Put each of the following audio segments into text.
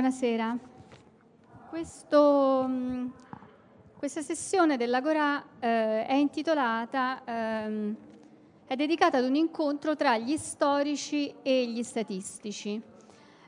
buonasera. Questo, mm, questa sessione dell'Agora eh, è intitolata, eh, è dedicata ad un incontro tra gli storici e gli statistici.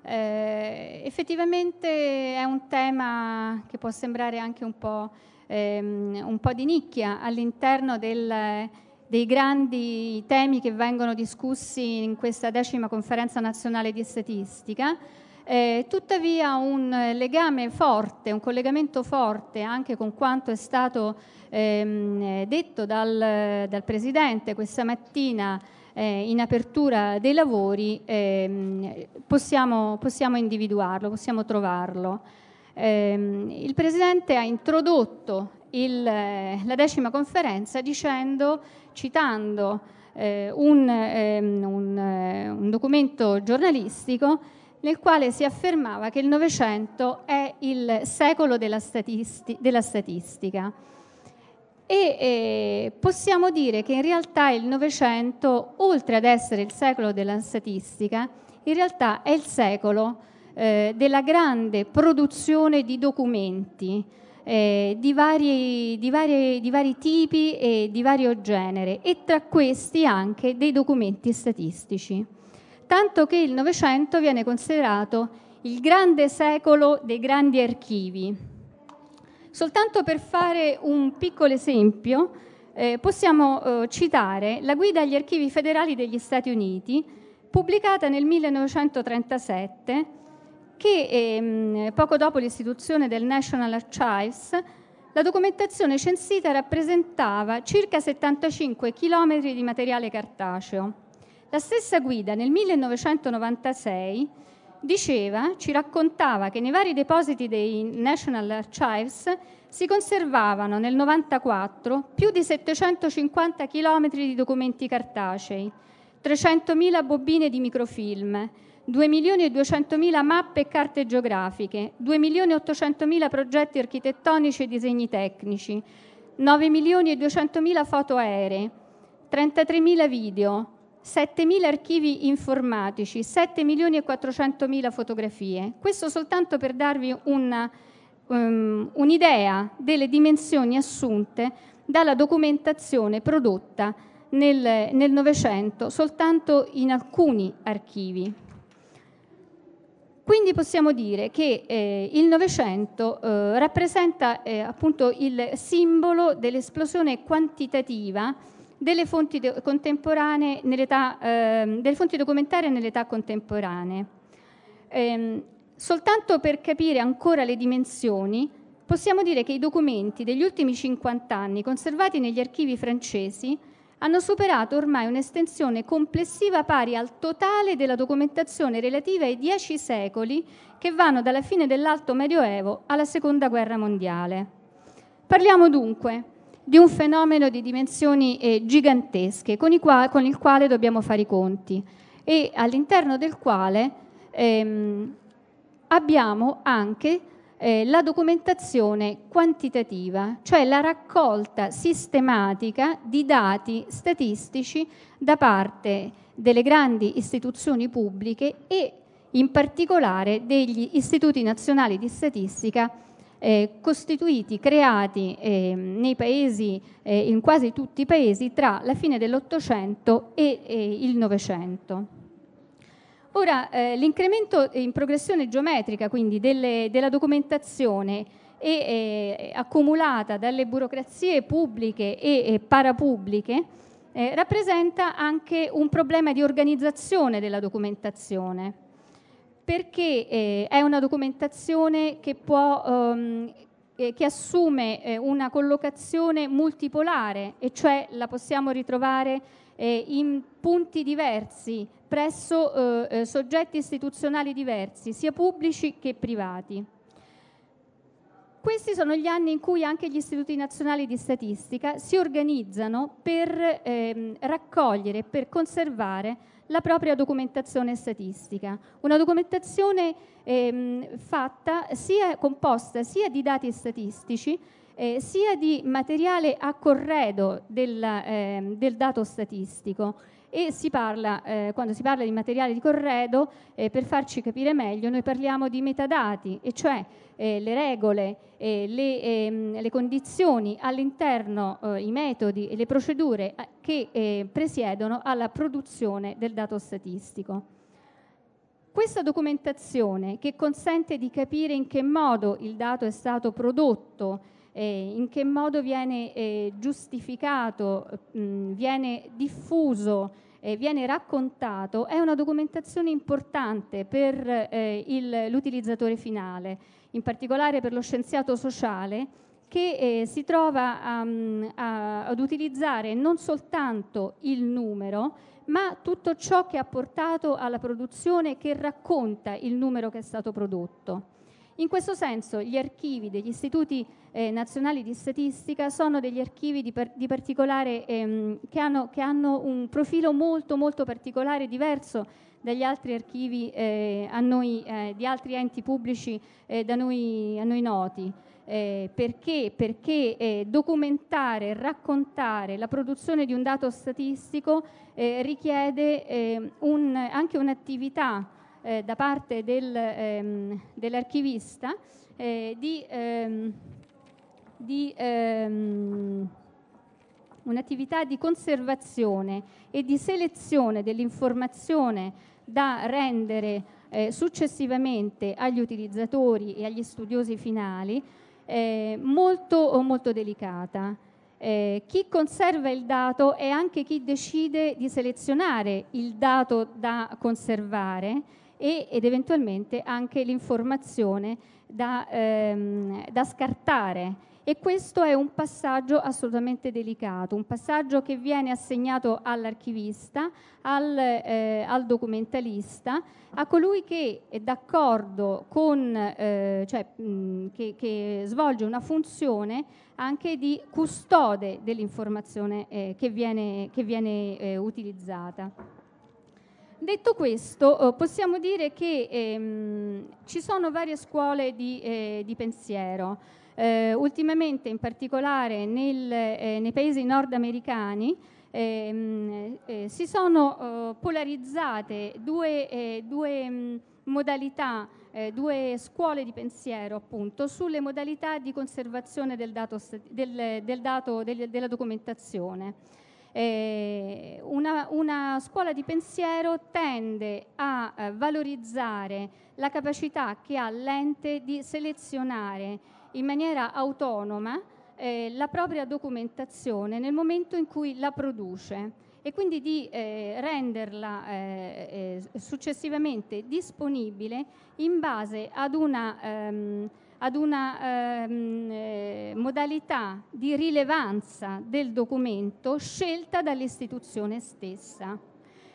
Eh, effettivamente è un tema che può sembrare anche un po', ehm, un po di nicchia all'interno del, dei grandi temi che vengono discussi in questa decima conferenza nazionale di statistica eh, tuttavia un eh, legame forte, un collegamento forte anche con quanto è stato ehm, eh, detto dal, dal, Presidente questa mattina eh, in apertura dei lavori, ehm, possiamo, possiamo, individuarlo, possiamo trovarlo. Eh, il Presidente ha introdotto il, eh, la decima conferenza dicendo, citando un, ehm, un, un documento giornalistico, nel quale si affermava che il Novecento è il secolo della, statisti- della statistica. E eh, possiamo dire che in realtà il Novecento, oltre ad essere il secolo della statistica, in realtà è il secolo eh, della grande produzione di documenti, eh, di, vari, di, vari, di, vari, tipi e di vario genere e tra questi anche dei documenti statistici tanto che il Novecento viene considerato il grande secolo dei grandi archivi. Soltanto per fare un piccolo esempio, eh, possiamo eh, citare la guida agli archivi federali degli Stati Uniti, pubblicata nel 1937, che ehm, poco dopo l'istituzione del National Archives, la documentazione censita rappresentava circa 75 km di materiale cartaceo. La stessa guida nel 1996 diceva, ci raccontava che nei vari depositi dei National Archives si conservavano nel 1994 più di 750 km di documenti cartacei, 300.000 bobine di microfilm, 2.200.000 mappe e carte geografiche, 2.800.000 progetti architettonici e disegni tecnici, 9.200.000 foto aeree, 33.000 video, 7.000 archivi informatici, 7 milioni e 400 mila fotografie. Questo soltanto per darvi una, um, ehm, un'idea delle dimensioni assunte dalla documentazione prodotta nel Novecento soltanto in alcuni archivi. Quindi possiamo dire che eh, il Novecento eh, rappresenta eh, appunto il simbolo dell'esplosione quantitativa delle fonti, eh, delle fonti documentarie nell'età contemporanea. Eh, soltanto per capire ancora le dimensioni, possiamo dire che i documenti degli ultimi 50 anni conservati negli archivi francesi hanno superato ormai un'estensione complessiva pari al totale della documentazione relativa ai dieci secoli che vanno dalla fine dell'Alto Medioevo alla Seconda Guerra Mondiale. Parliamo dunque di un fenomeno di dimensioni eh, gigantesche con, qua- con, il quale dobbiamo fare i conti e all'interno del quale ehm, abbiamo anche eh, la documentazione quantitativa, cioè la raccolta sistematica di dati statistici da parte delle grandi istituzioni pubbliche e in particolare degli istituti nazionali di statistica eh, costituiti, creati eh, nei paesi, eh, in quasi tutti i paesi, tra la fine dell'Ottocento e, e il Novecento. Ora, eh, l'incremento in progressione geometrica, quindi, delle, della documentazione e, eh, accumulata dalle burocrazie pubbliche e, e parapubbliche eh, rappresenta anche un problema di organizzazione della documentazione perché eh, è una documentazione che, può, ehm, eh, che assume eh, una collocazione multipolare, e cioè la possiamo ritrovare eh, in punti diversi, presso eh, eh, soggetti istituzionali diversi, sia pubblici che privati. Questi sono gli anni in cui anche gli istituti nazionali di statistica si organizzano per ehm, raccogliere, per conservare la propria documentazione statistica. Una documentazione ehm, fatta, sia, composta sia di dati statistici, eh, sia di materiale a corredo del, eh, del dato statistico e si parla, eh, quando si parla di materiale di corredo, eh, per farci capire meglio, noi parliamo di metadati, e cioè eh, le regole, eh, le, ehm, le, condizioni all'interno, eh, i metodi e le procedure eh, che presiedono alla produzione del dato statistico. Questa documentazione che consente di capire in che modo il dato è stato prodotto, eh, in che modo viene eh, giustificato, mh, viene diffuso eh, viene raccontato è una documentazione importante per eh, il, l'utilizzatore finale, in particolare per lo scienziato sociale che eh, si trova um, a, ad utilizzare non soltanto il numero, ma tutto ciò che ha portato alla produzione che racconta il numero che è stato prodotto. In questo senso gli archivi degli istituti eh, nazionali di statistica sono degli archivi di, per, di particolare, ehm, che, hanno, che, hanno, un profilo molto molto particolare, diverso dagli altri archivi eh, noi, eh, di altri enti pubblici eh, da noi, a noi noti. Eh, perché? Perché eh, documentare, raccontare la produzione di un dato statistico eh, richiede ehm, un, anche un'attività eh, da parte del, ehm, dell'archivista eh, di, ehm, di ehm, un'attività di conservazione e di selezione dell'informazione da rendere eh, successivamente agli utilizzatori e agli studiosi finali eh, molto, molto delicata. Eh, chi conserva il dato è anche chi decide di selezionare il dato da conservare e, ed eventualmente anche l'informazione da, ehm, da scartare. E questo è un passaggio assolutamente delicato, un passaggio che viene assegnato all'archivista, al, eh, al documentalista, a colui che è d'accordo con, eh, cioè, mh, che, che, svolge una funzione anche di custode dell'informazione eh, che viene, che viene eh, utilizzata. Detto questo, eh, possiamo dire che ehm, ci sono varie scuole di, eh, di pensiero. Eh, ultimamente, in particolare nel, eh, nei paesi nordamericani, ehm, eh, si sono eh, polarizzate due, due mh, mm, modalità, due scuole di pensiero appunto, sulle modalità di conservazione del dato, del, del dato, della documentazione eh, una, una, scuola di pensiero tende a eh, valorizzare la capacità che ha l'ente di selezionare in maniera autonoma eh, la propria documentazione nel momento in cui la produce e quindi di eh, renderla eh, eh successivamente disponibile in base ad una ehm, ad una ehm, eh, modalità di rilevanza del documento scelta dall'istituzione stessa.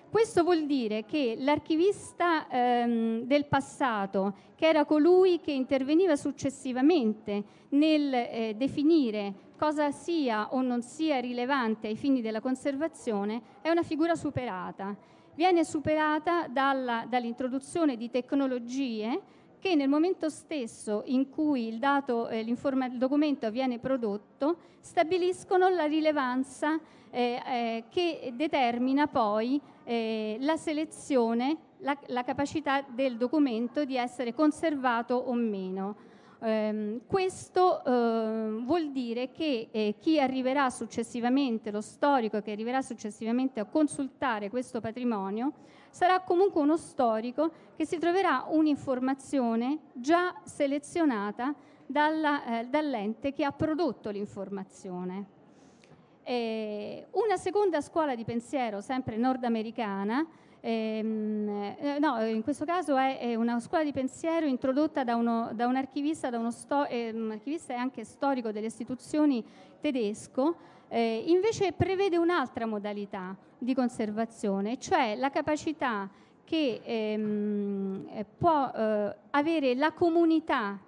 Questo vuol dire che l'archivista ehm, del passato, che era colui che interveniva successivamente nel eh, definire cosa sia o non sia rilevante ai fini della conservazione, è una figura superata. Viene superata dalla, dall'introduzione di tecnologie che nel momento stesso in cui il, dato, eh, il documento viene prodotto stabiliscono la rilevanza eh, eh, che determina poi eh, la selezione, la, la, capacità del documento di essere conservato o meno. Ehm, questo ehm, vuol dire che eh, chi arriverà successivamente, lo storico che arriverà successivamente a consultare questo patrimonio, sarà comunque uno storico che si troverà un'informazione già selezionata dalla, eh, dall'ente che ha prodotto l'informazione. Eh, una seconda scuola di pensiero, sempre nordamericana, ehm, eh, no, in questo caso è, è, una scuola di pensiero introdotta da, uno, da un archivista, da uno sto, eh, un archivista e anche storico delle istituzioni tedesco, eh, invece prevede un'altra modalità di conservazione, cioè la capacità che ehm, eh, può eh, avere la comunità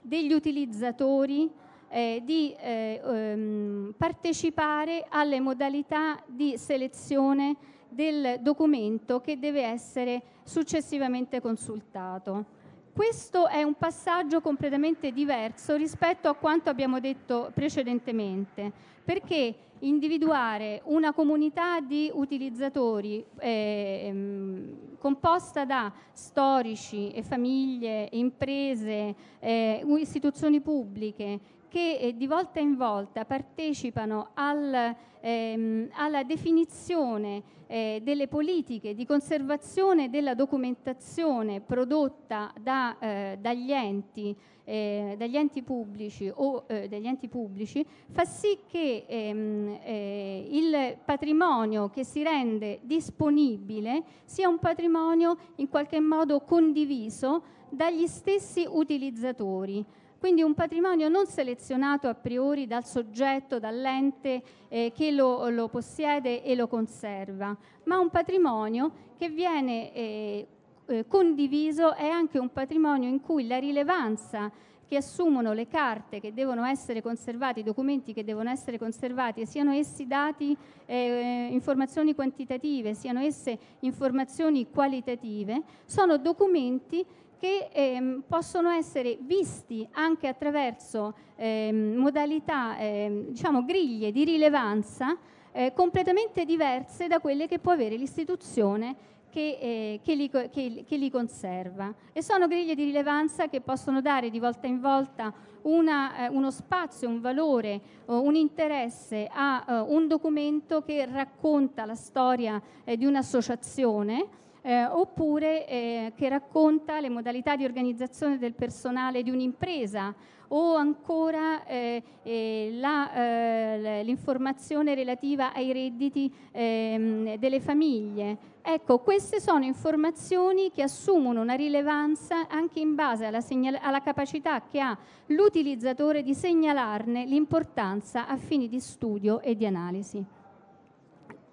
degli utilizzatori eh, di eh, ehm, partecipare alle modalità di selezione del documento che deve essere successivamente consultato. Questo è un passaggio completamente diverso rispetto a quanto abbiamo detto precedentemente, perché individuare una comunità di utilizzatori eh, composta da storici e famiglie, imprese, eh, istituzioni pubbliche che eh, di volta in volta partecipano al, ehm, alla definizione eh, delle politiche di conservazione della documentazione prodotta da, eh, dagli, enti, eh, dagli, enti, pubblici o eh, dagli enti pubblici, fa sì che ehm, il patrimonio che si rende disponibile sia un patrimonio in qualche modo condiviso dagli stessi utilizzatori. Quindi un patrimonio non selezionato a priori dal soggetto, dall'ente eh, che lo, lo, possiede e lo conserva, ma un patrimonio che viene eh, eh, condiviso è anche un patrimonio in cui la rilevanza che assumono le carte che devono essere conservate, i documenti che devono essere conservati, siano essi dati, eh, informazioni quantitative, siano esse informazioni qualitative, sono documenti che ehm, possono essere visti anche attraverso ehm, modalità, ehm, diciamo, griglie di rilevanza eh, completamente diverse da quelle che può avere l'istituzione che, eh, che, li, che, che, li, conserva. E sono griglie di rilevanza che possono dare di volta in volta una, eh, uno spazio, un valore, oh, un interesse a uh, un documento che racconta la storia eh, di un'associazione eh, oppure eh, che racconta le modalità di organizzazione del personale di un'impresa o ancora eh, eh la, eh, l'informazione relativa ai redditi ehm, delle famiglie. Ecco, queste sono informazioni che assumono una rilevanza anche in base alla, segnal- alla capacità che ha l'utilizzatore di segnalarne l'importanza a fini di studio e di analisi.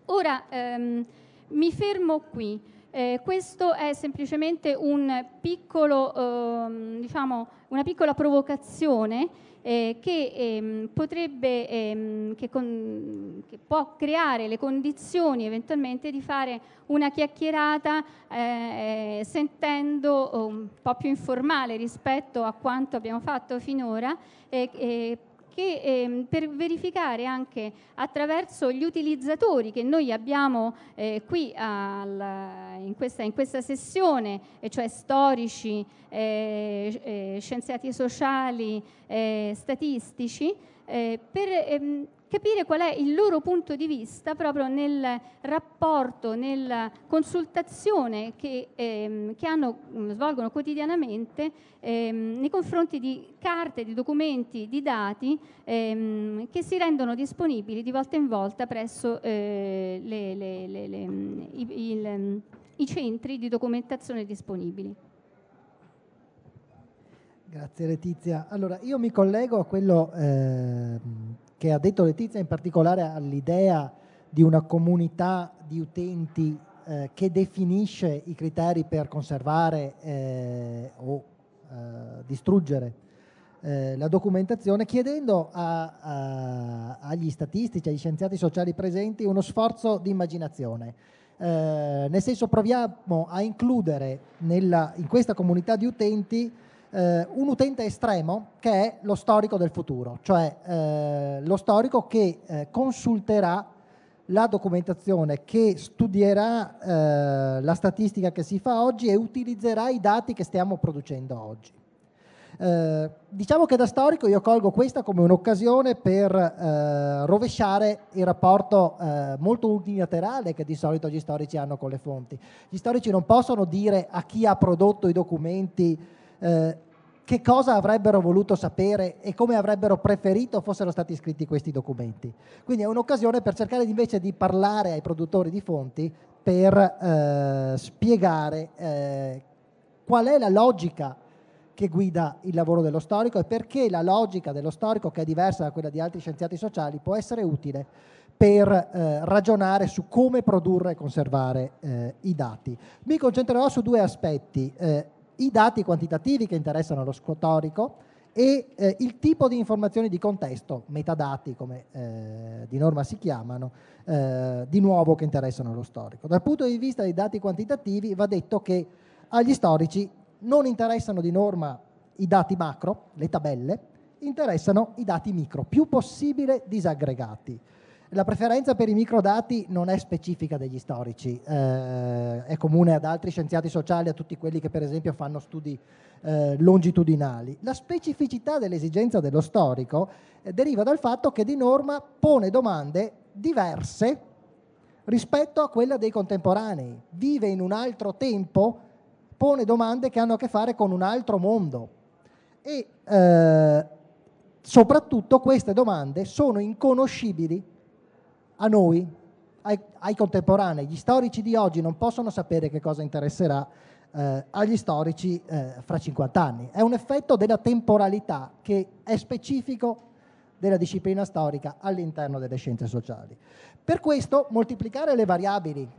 Ora ehm, mi fermo qui. Eh, questo è semplicemente un piccolo, ehm, diciamo, una piccola provocazione eh, che, ehm, potrebbe, ehm, che, con, che, può creare le condizioni eventualmente di fare una chiacchierata eh, sentendo oh, un po' più informale rispetto a quanto abbiamo fatto finora che ehm, per verificare anche attraverso gli utilizzatori che noi abbiamo eh, qui al, in, questa, in, questa, sessione, cioè storici, eh, eh scienziati sociali, eh, statistici, eh, per ehm, capire qual è il loro punto di vista proprio nel rapporto, nella consultazione che, ehm, che hanno, mm, svolgono quotidianamente ehm, nei confronti di carte, di documenti, di dati ehm, che si rendono disponibili di volta in volta presso eh, le, le, le, mm, i, il, mm, i centri di documentazione disponibili. Grazie Letizia. Allora, io mi collego a quello eh, che ha detto Letizia in particolare all'idea di una comunità di utenti eh, che definisce i criteri per conservare eh, o eh, distruggere eh, la documentazione, chiedendo a, a, agli statistici, agli scienziati sociali presenti uno sforzo di immaginazione. Eh, nel senso proviamo a includere nella, in questa comunità di utenti eh, un utente estremo che è lo storico del futuro, cioè eh, lo storico che eh, consulterà la documentazione che studierà eh, la statistica che si fa oggi e utilizzerà i dati che stiamo producendo oggi. Eh, diciamo che da storico io colgo questa come un'occasione per eh, rovesciare il rapporto eh, molto unilaterale che di solito gli storici hanno con le fonti. Gli storici non possono dire a chi ha prodotto i documenti che cosa avrebbero voluto sapere e come avrebbero preferito fossero stati scritti questi documenti. Quindi è un'occasione per cercare invece di parlare ai produttori di fonti per eh, spiegare eh, qual è la logica che guida il lavoro dello storico e perché la logica dello storico, che è diversa da quella di altri scienziati sociali, può essere utile per eh, ragionare su come produrre e conservare eh, i dati. Mi concentrerò su due aspetti. Eh, i dati quantitativi che interessano lo storico e eh, il tipo di informazioni di contesto, metadati come eh, di norma si chiamano, eh, di nuovo che interessano lo storico. Dal punto di vista dei dati quantitativi va detto che agli storici non interessano di norma i dati macro, le tabelle, interessano i dati micro, più possibile disaggregati. La preferenza per i microdati non è specifica degli storici, eh, è comune ad altri scienziati sociali, a tutti quelli che per esempio fanno studi eh, longitudinali. La specificità dell'esigenza dello storico eh, deriva dal fatto che di norma pone domande diverse rispetto a quella dei contemporanei, vive in un altro tempo, pone domande che hanno a che fare con un altro mondo. E eh, soprattutto queste domande sono inconoscibili a noi, ai, ai, contemporanei, gli storici di oggi non possono sapere che cosa interesserà eh, agli storici eh, fra 50 anni. È un effetto della temporalità che è specifico della disciplina storica all'interno delle scienze sociali. Per questo moltiplicare le variabili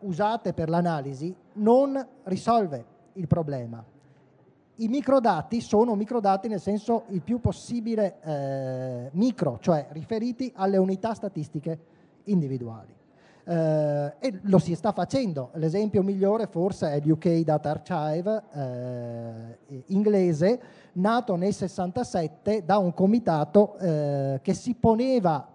usate per l'analisi non risolve il problema, i microdati sono microdati nel senso il più possibile eh, micro, cioè riferiti alle unità statistiche individuali. Eh, e lo si sta facendo. L'esempio migliore forse è l'UK Data Archive eh, inglese, nato nel 67 da un comitato eh, che si poneva,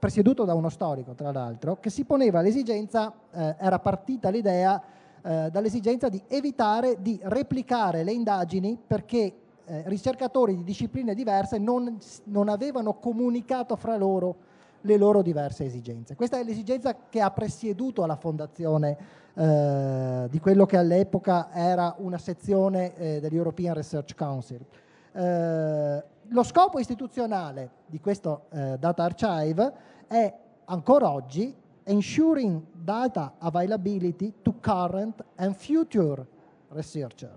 presieduto da uno storico tra l'altro, che si poneva l'esigenza, eh, era partita l'idea eh, dall'esigenza di evitare di replicare le indagini perché eh, ricercatori di discipline diverse non, non avevano comunicato fra loro le loro diverse esigenze. Questa è l'esigenza che ha presieduto alla fondazione eh, di quello che all'epoca era una sezione eh, dell'European Research Council. Eh, lo scopo istituzionale di questo eh, Data Archive è ancora oggi ensuring data availability to current and future researcher.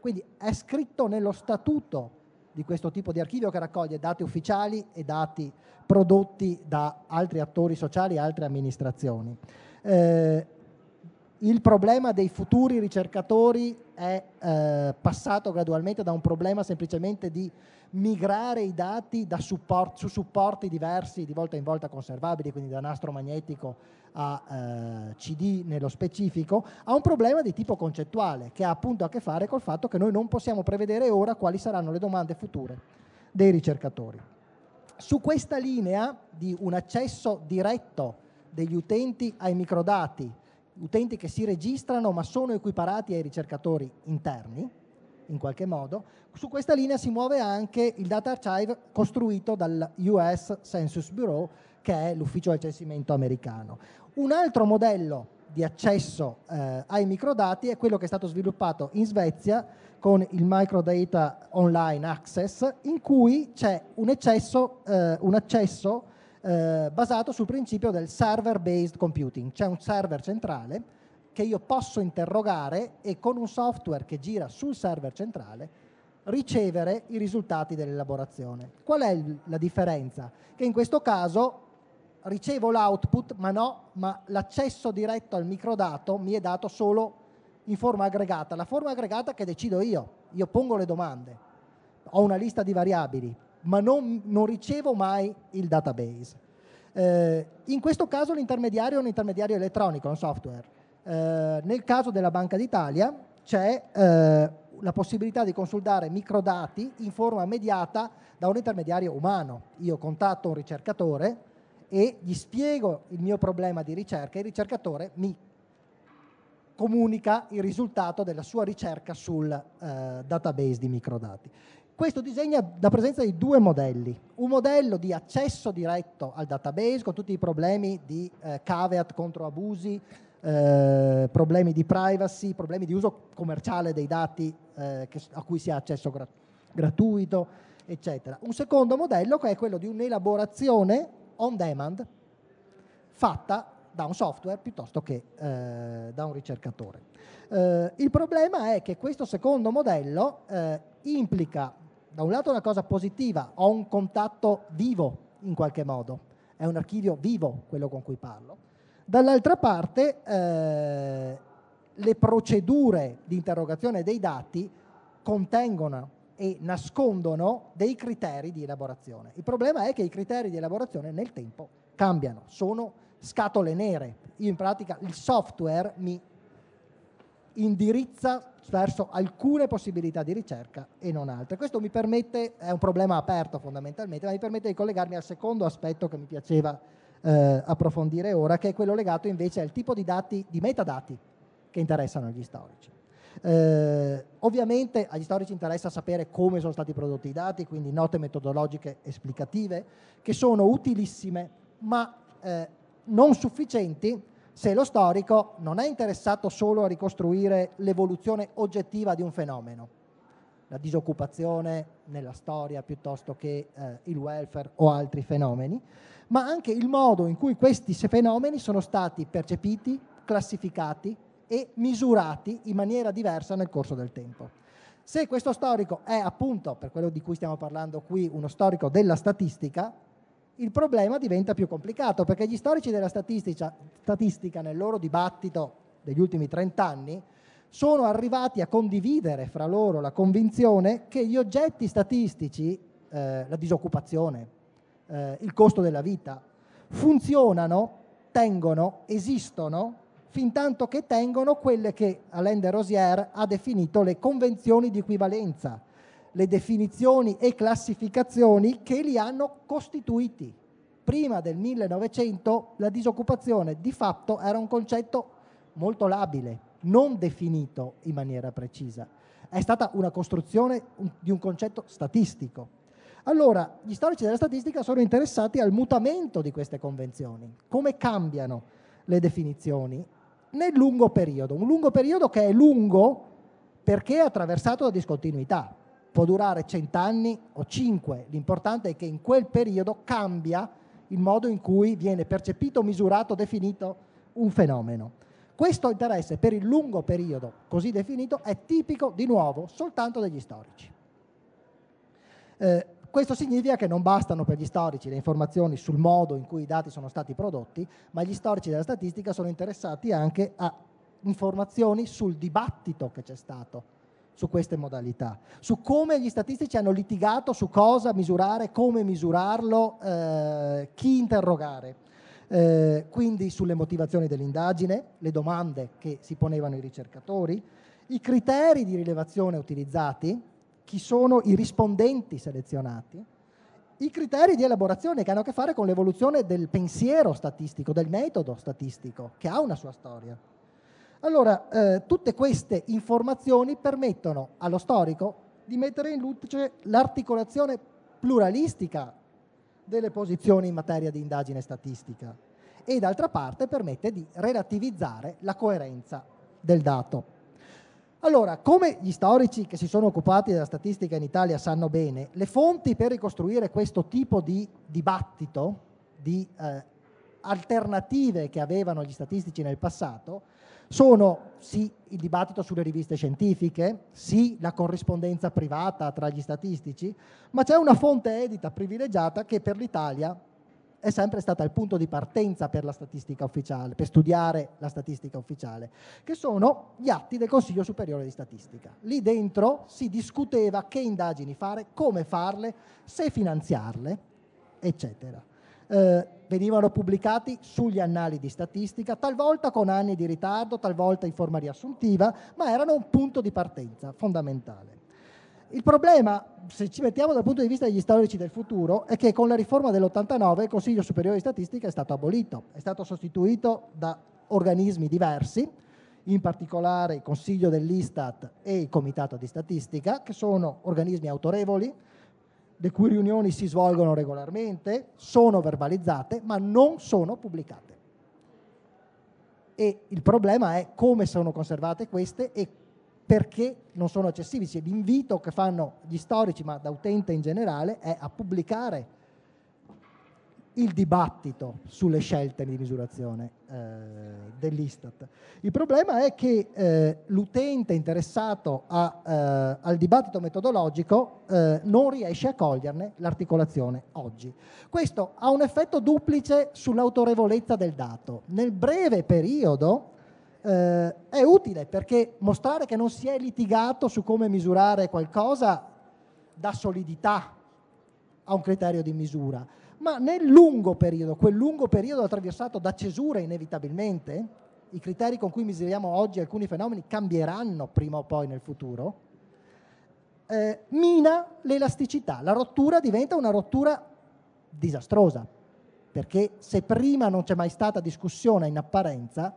Quindi è scritto nello statuto di questo tipo di archivio che raccoglie dati ufficiali e dati prodotti da altri attori sociali e altre amministrazioni. Eh, il problema dei futuri ricercatori è eh, passato gradualmente da un problema semplicemente di migrare i dati da support, su supporti diversi, di volta in volta conservabili, quindi da nastro magnetico a eh, CD nello specifico, a un problema di tipo concettuale che ha appunto a che fare col fatto che noi non possiamo prevedere ora quali saranno le domande future dei ricercatori. Su questa linea di un accesso diretto degli utenti ai microdati, utenti che si registrano ma sono equiparati ai ricercatori interni, in qualche modo. Su questa linea si muove anche il data archive costruito dal US Census Bureau, che è l'ufficio del censimento americano. Un altro modello di accesso eh, ai microdati è quello che è stato sviluppato in Svezia con il Microdata Online Access, in cui c'è un, eccesso, eh, un accesso eh, basato sul principio del server-based computing. C'è un server centrale che io posso interrogare e con un software che gira sul server centrale ricevere i risultati dell'elaborazione. Qual è la differenza? Che in questo caso ricevo l'output, ma no, ma l'accesso diretto al microdato mi è dato solo in forma aggregata. La forma aggregata che decido io, io pongo le domande, ho una lista di variabili, ma non, non ricevo mai il database. Eh, in questo caso l'intermediario è un intermediario elettronico, un software. Eh, nel caso della Banca d'Italia c'è eh, la possibilità di consultare microdati in forma mediata da un intermediario umano. Io contatto un ricercatore e gli spiego il mio problema di ricerca e il ricercatore mi comunica il risultato della sua ricerca sul eh, database di microdati. Questo disegna la presenza di due modelli. Un modello di accesso diretto al database con tutti i problemi di eh, caveat contro abusi, eh, problemi di privacy, problemi di uso commerciale dei dati eh, che, a cui si ha accesso grat- gratuito, eccetera. Un secondo modello che è quello di un'elaborazione on demand fatta da un software piuttosto che eh, da un ricercatore. Eh, il problema è che questo secondo modello eh, implica da un lato è una cosa positiva, ho un contatto vivo in qualche modo, è un archivio vivo quello con cui parlo. Dall'altra parte eh, le procedure di interrogazione dei dati contengono e nascondono dei criteri di elaborazione. Il problema è che i criteri di elaborazione nel tempo cambiano, sono scatole nere. Io in pratica il software mi indirizza verso alcune possibilità di ricerca e non altre. Questo mi permette, è un problema aperto fondamentalmente, ma mi permette di collegarmi al secondo aspetto che mi piaceva eh, approfondire ora, che è quello legato invece al tipo di dati, di metadati che interessano agli storici. Eh, ovviamente agli storici interessa sapere come sono stati prodotti i dati, quindi note metodologiche esplicative, che sono utilissime ma eh, non sufficienti se lo storico non è interessato solo a ricostruire l'evoluzione oggettiva di un fenomeno, la disoccupazione nella storia piuttosto che eh, il welfare o altri fenomeni, ma anche il modo in cui questi fenomeni sono stati percepiti, classificati e misurati in maniera diversa nel corso del tempo. Se questo storico è appunto, per quello di cui stiamo parlando qui, uno storico della statistica, il problema diventa più complicato perché gli storici della statistica, statistica nel loro dibattito degli ultimi 30 anni sono arrivati a condividere fra loro la convinzione che gli oggetti statistici, eh, la disoccupazione, eh, il costo della vita, funzionano, tengono, esistono fin tanto che tengono quelle che Alain de Rosière ha definito le convenzioni di equivalenza, le definizioni e classificazioni che li hanno costituiti. Prima del 1900 la disoccupazione di fatto era un concetto molto labile, non definito in maniera precisa. È stata una costruzione di un concetto statistico. Allora, gli storici della statistica sono interessati al mutamento di queste convenzioni, come cambiano le definizioni nel lungo periodo, un lungo periodo che è lungo perché è attraversato da discontinuità può durare cent'anni o cinque, l'importante è che in quel periodo cambia il modo in cui viene percepito, misurato, definito un fenomeno. Questo interesse per il lungo periodo così definito è tipico di nuovo soltanto degli storici. Eh, questo significa che non bastano per gli storici le informazioni sul modo in cui i dati sono stati prodotti, ma gli storici della statistica sono interessati anche a informazioni sul dibattito che c'è stato su queste modalità, su come gli statistici hanno litigato su cosa misurare, come misurarlo, eh, chi interrogare. Eh, quindi sulle motivazioni dell'indagine, le domande che si ponevano i ricercatori, i criteri di rilevazione utilizzati, chi sono i rispondenti selezionati, i criteri di elaborazione che hanno a che fare con l'evoluzione del pensiero statistico, del metodo statistico, che ha una sua storia. Allora, eh, tutte queste informazioni permettono allo storico di mettere in luce l'articolazione pluralistica delle posizioni in materia di indagine statistica e d'altra parte permette di relativizzare la coerenza del dato. Allora, come gli storici che si sono occupati della statistica in Italia sanno bene, le fonti per ricostruire questo tipo di dibattito, di eh, alternative che avevano gli statistici nel passato, sono sì il dibattito sulle riviste scientifiche, sì la corrispondenza privata tra gli statistici, ma c'è una fonte edita privilegiata che per l'Italia è sempre stata il punto di partenza per la statistica ufficiale, per studiare la statistica ufficiale, che sono gli atti del Consiglio Superiore di Statistica. Lì dentro si discuteva che indagini fare, come farle, se finanziarle, eccetera. Eh, venivano pubblicati sugli annali di statistica, talvolta con anni di ritardo, talvolta in forma riassuntiva, ma erano un punto di partenza fondamentale. Il problema, se ci mettiamo dal punto di vista degli storici del futuro, è che con la riforma dell'89 il Consiglio Superiore di Statistica è stato abolito, è stato sostituito da organismi diversi, in particolare il Consiglio dell'Istat e il Comitato di Statistica, che sono organismi autorevoli, le cui riunioni si svolgono regolarmente, sono verbalizzate ma non sono pubblicate. E il problema è come sono conservate queste e perché non sono accessibili. L'invito che fanno gli storici, ma da utente in generale, è a pubblicare il dibattito sulle scelte di misurazione eh, dell'Istat. Il problema è che eh, l'utente interessato a, eh, al dibattito metodologico eh, non riesce a coglierne l'articolazione oggi. Questo ha un effetto duplice sull'autorevolezza del dato. Nel breve periodo eh, è utile perché mostrare che non si è litigato su come misurare qualcosa dà solidità a un criterio di misura ma nel lungo periodo, quel lungo periodo attraversato da cesure inevitabilmente, i criteri con cui misuriamo oggi alcuni fenomeni cambieranno prima o poi nel futuro, eh, mina l'elasticità, la rottura diventa una rottura disastrosa, perché se prima non c'è mai stata discussione in apparenza,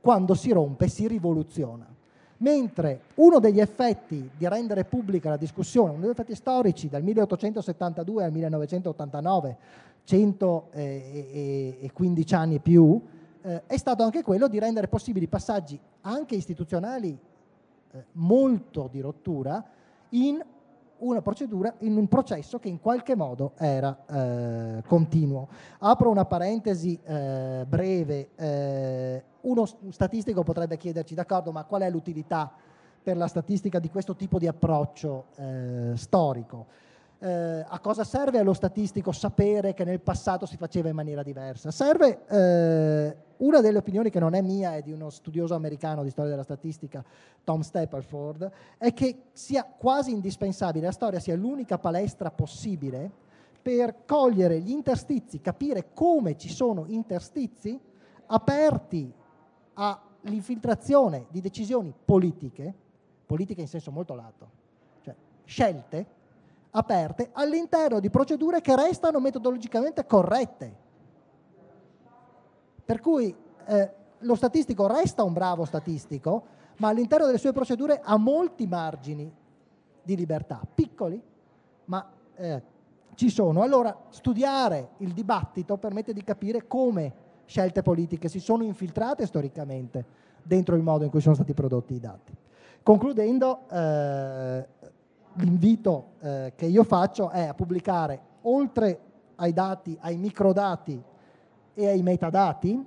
quando si rompe si rivoluziona. Mentre uno degli effetti di rendere pubblica la discussione, uno degli effetti storici dal 1872 al 1989, 115 eh, anni più, eh, è stato anche quello di rendere possibili passaggi anche istituzionali eh, molto di rottura in una procedura, in un processo che in qualche modo era eh, continuo. Apro una parentesi eh, breve eh, uno statistico potrebbe chiederci, d'accordo, ma qual è l'utilità per la statistica di questo tipo di approccio eh, storico? Eh, a cosa serve allo statistico sapere che nel passato si faceva in maniera diversa? Serve, eh, una delle opinioni che non è mia, è di uno studioso americano di storia della statistica, Tom Stapleford, è che sia quasi indispensabile, la storia sia l'unica palestra possibile per cogliere gli interstizi, capire come ci sono interstizi aperti all'infiltrazione di decisioni politiche, politiche in senso molto lato, cioè scelte aperte all'interno di procedure che restano metodologicamente corrette. Per cui eh, lo statistico resta un bravo statistico, ma all'interno delle sue procedure ha molti margini di libertà, piccoli, ma eh, ci sono. Allora studiare il dibattito permette di capire come scelte politiche, si sono infiltrate storicamente dentro il modo in cui sono stati prodotti i dati. Concludendo, eh, l'invito eh, che io faccio è a pubblicare, oltre ai dati, ai microdati e ai metadati,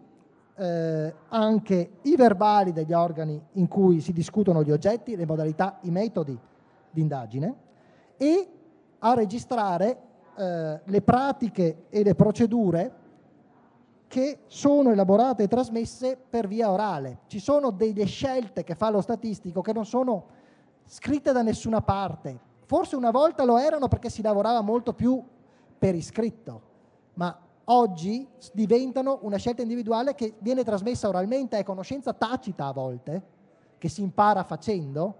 eh, anche i verbali degli organi in cui si discutono gli oggetti, le modalità, i metodi di indagine e a registrare eh, le pratiche e le procedure che sono elaborate e trasmesse per via orale. Ci sono delle scelte che fa lo statistico che non sono scritte da nessuna parte. Forse una volta lo erano perché si lavorava molto più per iscritto, ma oggi diventano una scelta individuale che viene trasmessa oralmente, è conoscenza tacita a volte, che si impara facendo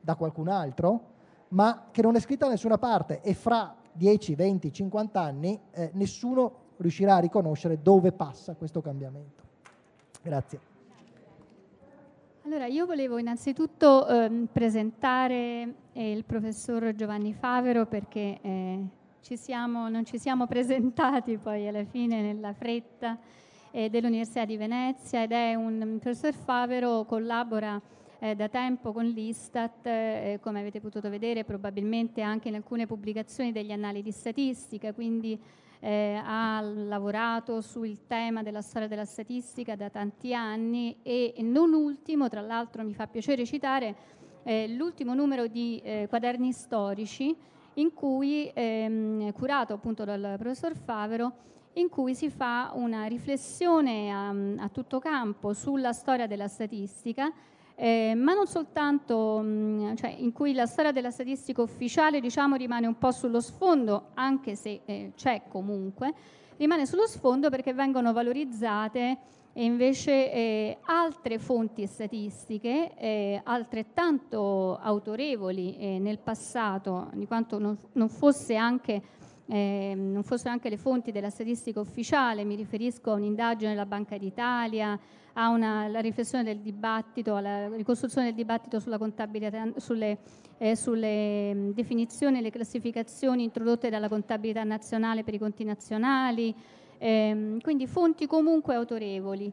da qualcun altro, ma che non è scritta da nessuna parte e fra 10, 20, 50 anni eh, nessuno riuscirà a riconoscere dove passa questo cambiamento. Grazie. Allora, io volevo innanzitutto eh, presentare eh, il professor Giovanni Favero perché eh, ci siamo, non ci siamo presentati poi alla fine nella fretta eh, dell'Università di Venezia ed è un il professor Favero collabora eh, da tempo con l'Istat, eh, come avete potuto vedere probabilmente anche in alcune pubblicazioni degli annali di statistica, quindi eh, ha lavorato sul tema della storia della statistica da tanti anni e non ultimo, tra l'altro mi fa piacere citare, eh, l'ultimo numero di eh, quaderni storici in cui, ehm, curato appunto dal professor Favero, in cui si fa una riflessione a, a tutto campo sulla storia della statistica eh, ma non soltanto, mh, mm, cioè, in cui la storia della statistica ufficiale diciamo, rimane un po' sullo sfondo, anche se eh, c'è comunque, rimane sullo sfondo perché vengono valorizzate e invece eh, altre fonti statistiche eh, altrettanto autorevoli eh, nel passato di quanto non, non, fosse anche, ehm, non fossero anche le fonti della statistica ufficiale, mi riferisco a un'indagine della Banca d'Italia, una, la riflessione del dibattito, alla ricostruzione del dibattito sulla contabilità, sulle, eh, sulle mm, definizioni e le classificazioni introdotte dalla contabilità nazionale per i conti nazionali, ehm, quindi fonti comunque autorevoli.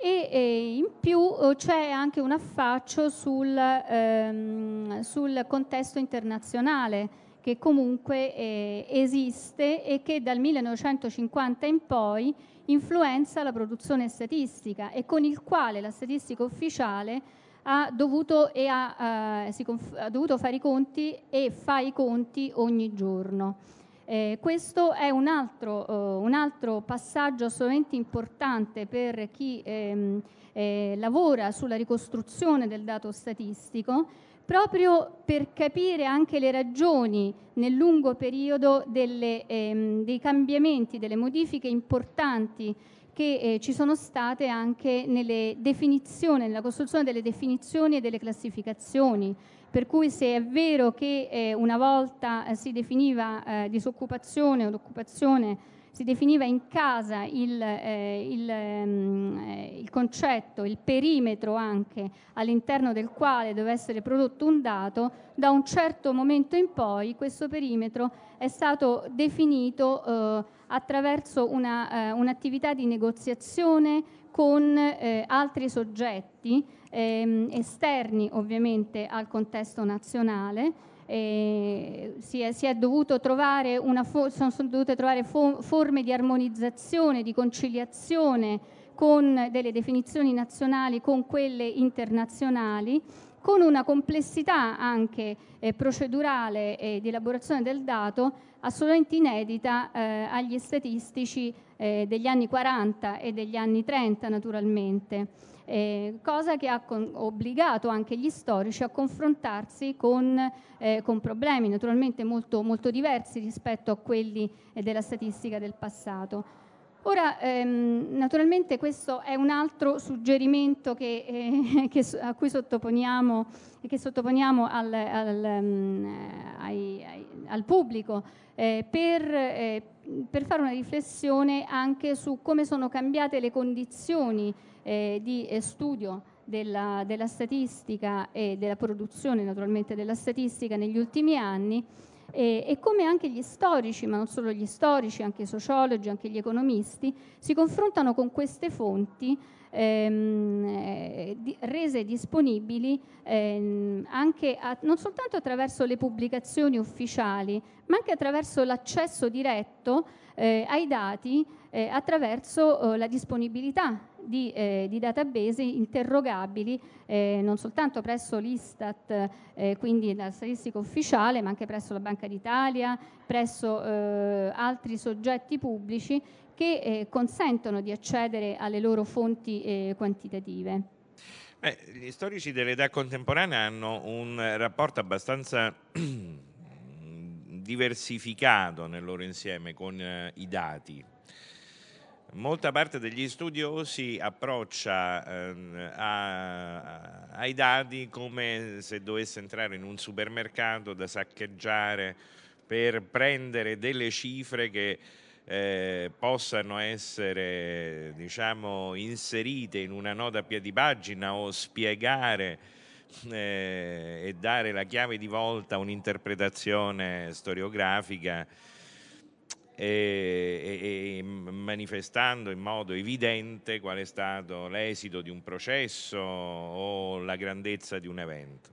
E, e, in più eh, c'è anche un affaccio sul, ehm, sul contesto internazionale che comunque eh, esiste e che dal 1950 in poi influenza la produzione statistica e con il quale la statistica ufficiale ha dovuto, ha, eh, conf- ha dovuto fare i conti e fa i conti ogni giorno. Eh, questo è un altro, uh, un altro, passaggio assolutamente importante per chi ehm, eh, lavora sulla ricostruzione del dato statistico proprio per capire anche le ragioni nel lungo periodo delle, ehm, dei cambiamenti, delle modifiche importanti che eh, ci sono state anche nella costruzione delle definizioni e delle classificazioni. Per cui se è vero che eh, una volta eh, si definiva eh, disoccupazione o l'occupazione si definiva in casa il, eh, il, ehm, eh, il, concetto, il perimetro anche all'interno del quale doveva essere prodotto un dato, da un certo momento in poi questo perimetro è stato definito eh, attraverso una, eh, un'attività di negoziazione con eh, altri soggetti ehm, esterni ovviamente al contesto nazionale eh, si, è, si è dovuto trovare una fo- sono, sono dovute trovare fo- forme di armonizzazione, di conciliazione con delle definizioni nazionali, con quelle internazionali, con una complessità anche eh, procedurale e di elaborazione del dato assolutamente inedita eh, agli statistici eh, degli anni 40 e degli anni 30 naturalmente eh, cosa che ha con- obbligato anche gli storici a confrontarsi con, eh, con problemi naturalmente molto, molto, diversi rispetto a quelli eh, della statistica del passato. Ora, ehm, naturalmente questo è un altro suggerimento che, eh, che, a cui sottoponiamo, che sottoponiamo al, al, um, ai, ai, al pubblico eh, per, eh, per, fare una riflessione anche su come sono cambiate le condizioni eh, di eh, studio della, della, statistica e della produzione naturalmente della statistica negli ultimi anni e, e, come anche gli storici, ma non solo gli storici, anche i sociologi, anche gli economisti, si confrontano con queste fonti ehm, eh, di, rese disponibili ehm, anche a, non soltanto attraverso le pubblicazioni ufficiali, ma anche attraverso l'accesso diretto eh, ai dati eh, attraverso eh, la disponibilità di, eh, di database interrogabili eh, non soltanto presso l'Istat, eh, quindi la statistica ufficiale, ma anche presso la Banca d'Italia, presso eh, altri soggetti pubblici che eh, consentono di accedere alle loro fonti eh, quantitative. Beh, gli storici dell'età contemporanea hanno un rapporto abbastanza diversificato nel loro insieme con i dati molta parte degli studiosi approccia ehm, a, a, ai dadi come se dovesse entrare in un supermercato da saccheggiare per prendere delle cifre che eh, possano essere diciamo, inserite in una nota a piedi pagina o spiegare eh, e dare la chiave di volta a un'interpretazione storiografica e, e, manifestando in modo evidente qual è stato l'esito di un processo o la grandezza di un evento.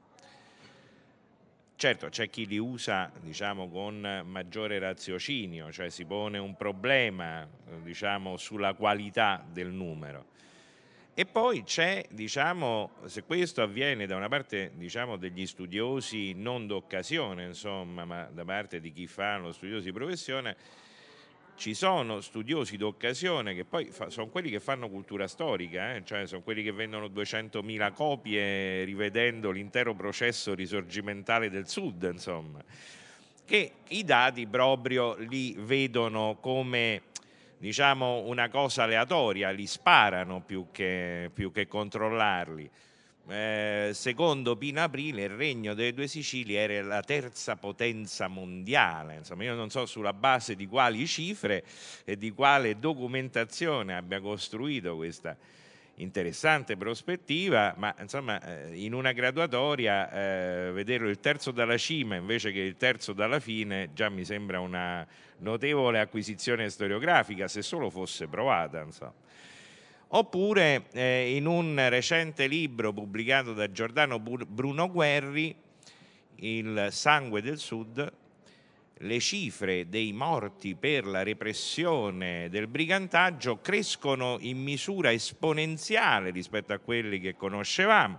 Certo, c'è chi li usa diciamo, con maggiore raziocinio, cioè si pone un problema diciamo, sulla qualità del numero. E poi c'è, diciamo, se questo avviene da una parte diciamo, degli studiosi non d'occasione, insomma, ma da parte di chi fa lo studioso di professione, ci sono studiosi d'occasione che poi fa, sono quelli che fanno cultura storica, eh? cioè sono quelli che vendono 200.000 copie rivedendo l'intero processo risorgimentale del Sud, insomma, che i dati proprio li vedono come diciamo una cosa aleatoria, li sparano più che, più che controllarli eh, secondo Pino Aprile il regno delle due Sicilie era la terza potenza mondiale, insomma io non so sulla base di quali cifre e di quale documentazione abbia costruito questa interessante prospettiva, ma insomma eh, in una graduatoria eh, vederlo il terzo dalla cima invece che il terzo dalla fine già mi sembra una notevole acquisizione storiografica, se solo fosse provata. Insomma. Oppure eh, in un recente libro pubblicato da Giordano Bruno Guerri, Il sangue del sud, le cifre dei morti per la repressione del brigantaggio crescono in misura esponenziale rispetto a quelli che conoscevamo.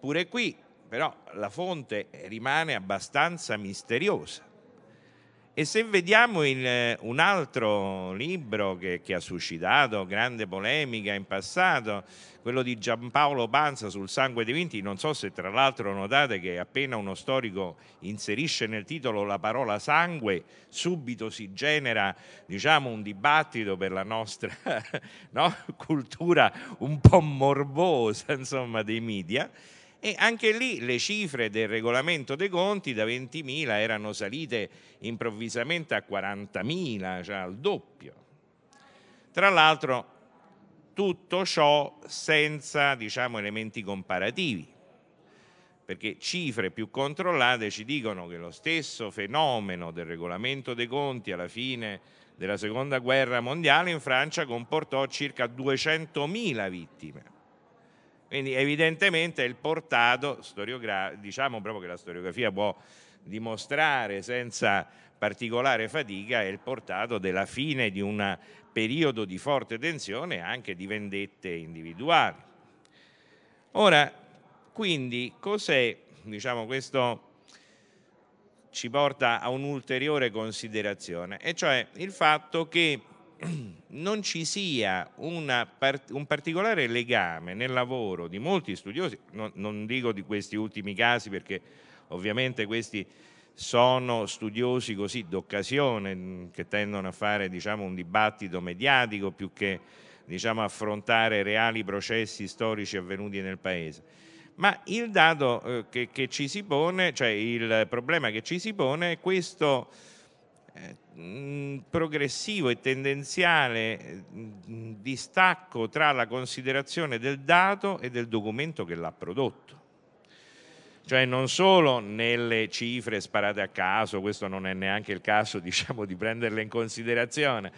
Pure qui però la fonte rimane abbastanza misteriosa. E se vediamo il, eh, un altro libro che, che, ha suscitato grande polemica in passato, quello di Giampaolo Panza sul sangue dei vinti, non so se tra l'altro notate che appena uno storico inserisce nel titolo la parola sangue, subito si genera diciamo, un dibattito per la nostra no? cultura un po' morbosa insomma, dei media. E anche lì le cifre del regolamento dei conti da 20.000 erano salite improvvisamente a 40.000, cioè al doppio. Tra l'altro tutto ciò senza diciamo, elementi comparativi, perché cifre più controllate ci dicono che lo stesso fenomeno del regolamento dei conti alla fine della seconda guerra mondiale in Francia comportò circa 200.000 vittime quindi evidentemente il portato, storiogra- diciamo proprio che la storiografia può dimostrare senza particolare fatica, è il portato della fine di un periodo di forte tensione e anche di vendette individuali. Ora, quindi, cos'è, diciamo, questo ci porta a un'ulteriore considerazione, e cioè il fatto che non ci sia part- un particolare legame nel lavoro di molti studiosi, non, non dico di questi ultimi casi perché ovviamente questi sono studiosi così d'occasione mm, che tendono a fare diciamo, un dibattito mediatico più che diciamo, affrontare reali processi storici avvenuti nel paese. Ma il dato eh, che, che, ci si pone, cioè il problema che ci si pone è questo eh, progressivo e tendenziale eh, distacco tra la considerazione del dato e del documento che l'ha prodotto. Cioè non solo nelle cifre sparate a caso, questo non è neanche il caso diciamo, di prenderle in considerazione,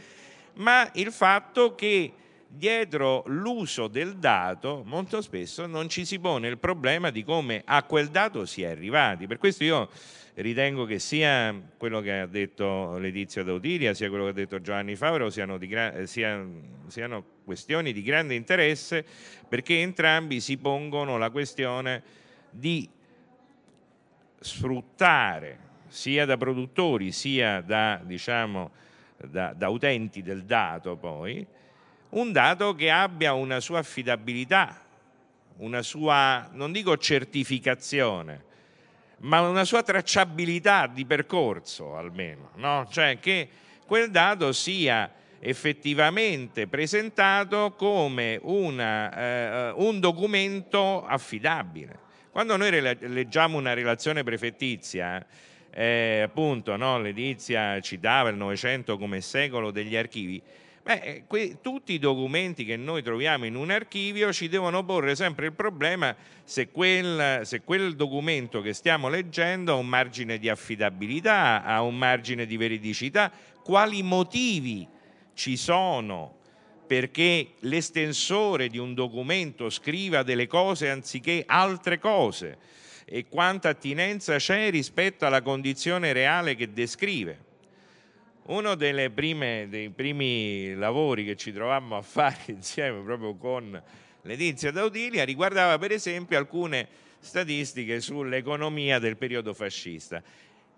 ma il fatto che dietro l'uso del dato molto spesso non ci si pone il problema di come a quel dato si è arrivati. Per questo io ritengo che sia quello che ha detto Letizia Dautiria, sia quello che ha detto Giovanni Favaro, siano, gra- eh, sia, siano questioni di grande interesse perché entrambi si pongono la questione di sfruttare sia da produttori sia da, diciamo, da, da utenti del dato poi, un dato che abbia una sua affidabilità, una sua, non dico certificazione, ma una sua tracciabilità di percorso almeno, no? cioè che quel dato sia effettivamente presentato come una, eh, un documento affidabile. Quando noi leggiamo una relazione prefettizia, eh, appunto no? Letizia citava il Novecento come secolo degli archivi, Beh, eh, que- tutti i documenti che noi troviamo in un archivio ci devono porre sempre il problema se quel, se quel documento che stiamo leggendo ha un margine di affidabilità, ha un margine di veridicità, quali motivi ci sono perché l'estensore di un documento scriva delle cose anziché altre cose e quanta attinenza c'è rispetto alla condizione reale che descrive. Uno prime, dei primi lavori che ci trovammo a fare insieme proprio con Letizia Daudilia riguardava per esempio alcune statistiche sull'economia del periodo fascista.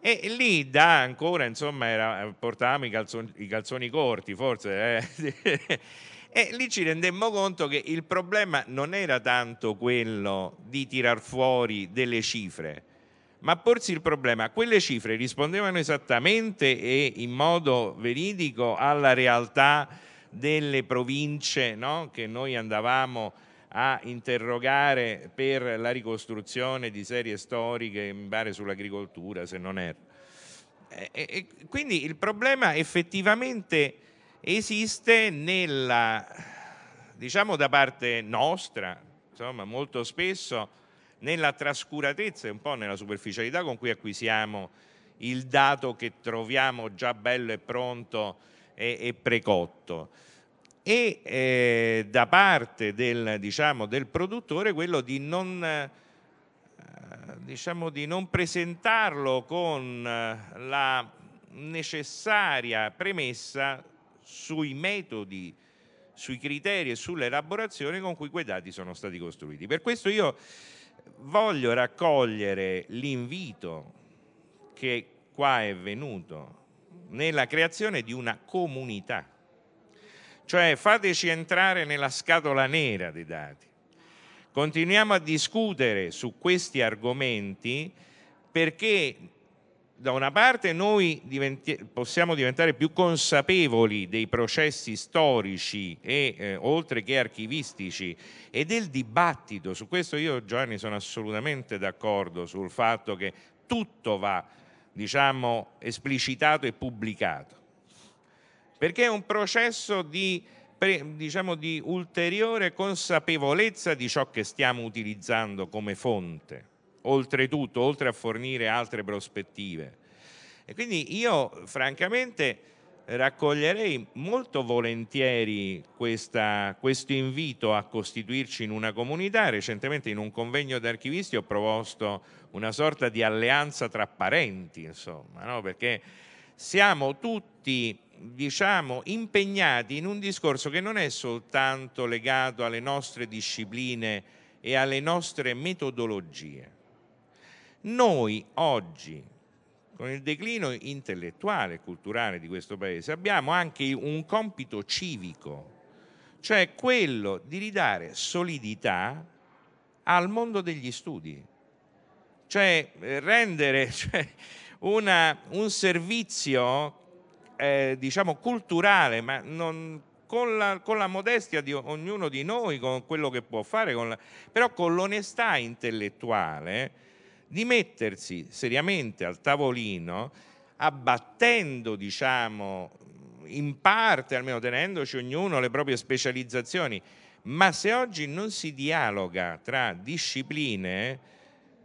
E lì da ancora, insomma, era, portavamo i calzoni, i calzoni corti, forse. Eh? e lì ci rendemmo conto che il problema non era tanto quello di tirar fuori delle cifre, ma porsi il problema, quelle cifre rispondevano esattamente e in modo veridico alla realtà delle province no? che noi andavamo a interrogare per la ricostruzione di serie storiche, mi pare sull'agricoltura se non erro. E, e, quindi il problema effettivamente esiste nella, diciamo da parte nostra, insomma molto spesso nella trascuratezza e un po' nella superficialità con cui acquisiamo il dato che troviamo già bello e pronto e, e precotto. E eh, da parte del, diciamo, del, produttore quello di non, eh, diciamo, di non presentarlo con eh, la necessaria premessa sui metodi, sui criteri e sull'elaborazione con cui quei dati sono stati costruiti. Per questo io voglio raccogliere l'invito che qua è venuto nella creazione di una comunità, cioè fateci entrare nella scatola nera dei dati. Continuiamo a discutere su questi argomenti perché da una parte noi diventi- possiamo diventare più consapevoli dei processi storici e eh, oltre che archivistici e del dibattito, su questo io Giovanni sono assolutamente d'accordo sul fatto che tutto va diciamo esplicitato e pubblicato. Perché è un processo di diciamo di ulteriore consapevolezza di ciò che stiamo utilizzando come fonte oltretutto, oltre a fornire altre prospettive. E quindi io francamente raccoglierei molto volentieri questa, questo invito a costituirci in una comunità. Recentemente in un convegno di archivisti ho proposto una sorta di alleanza tra parenti, insomma, no? perché siamo tutti diciamo, impegnati in un discorso che non è soltanto legato alle nostre discipline e alle nostre metodologie, noi oggi, con il declino intellettuale e culturale di questo Paese, abbiamo anche un compito civico, cioè quello di ridare solidità al mondo degli studi, cioè eh, rendere cioè, una, un servizio eh, diciamo culturale, ma non, con, la, con, la, modestia di ognuno di noi, con quello che può fare, con la, però con l'onestà intellettuale di mettersi seriamente al tavolino, abbattendo, diciamo, in parte, almeno tenendoci ognuno le proprie specializzazioni, ma se oggi non si dialoga tra discipline,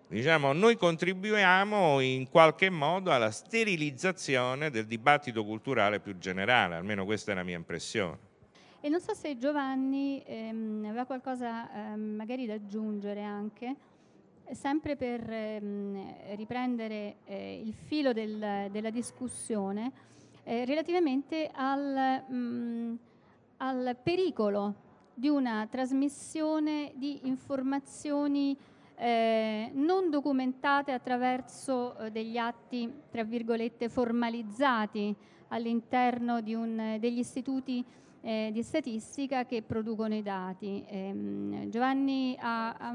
diciamo, noi contribuiamo in qualche modo alla sterilizzazione del dibattito culturale più generale, almeno questa è la mia impressione. E non so se Giovanni ehm, aveva qualcosa ehm, magari da aggiungere anche sempre per ehm, riprendere eh, il filo del, della discussione eh, relativamente al, mm, al, pericolo di una trasmissione di informazioni eh, non documentate attraverso degli atti, tra virgolette, formalizzati all'interno un, degli istituti di statistica che producono i dati. Ehm, Giovanni ha, ha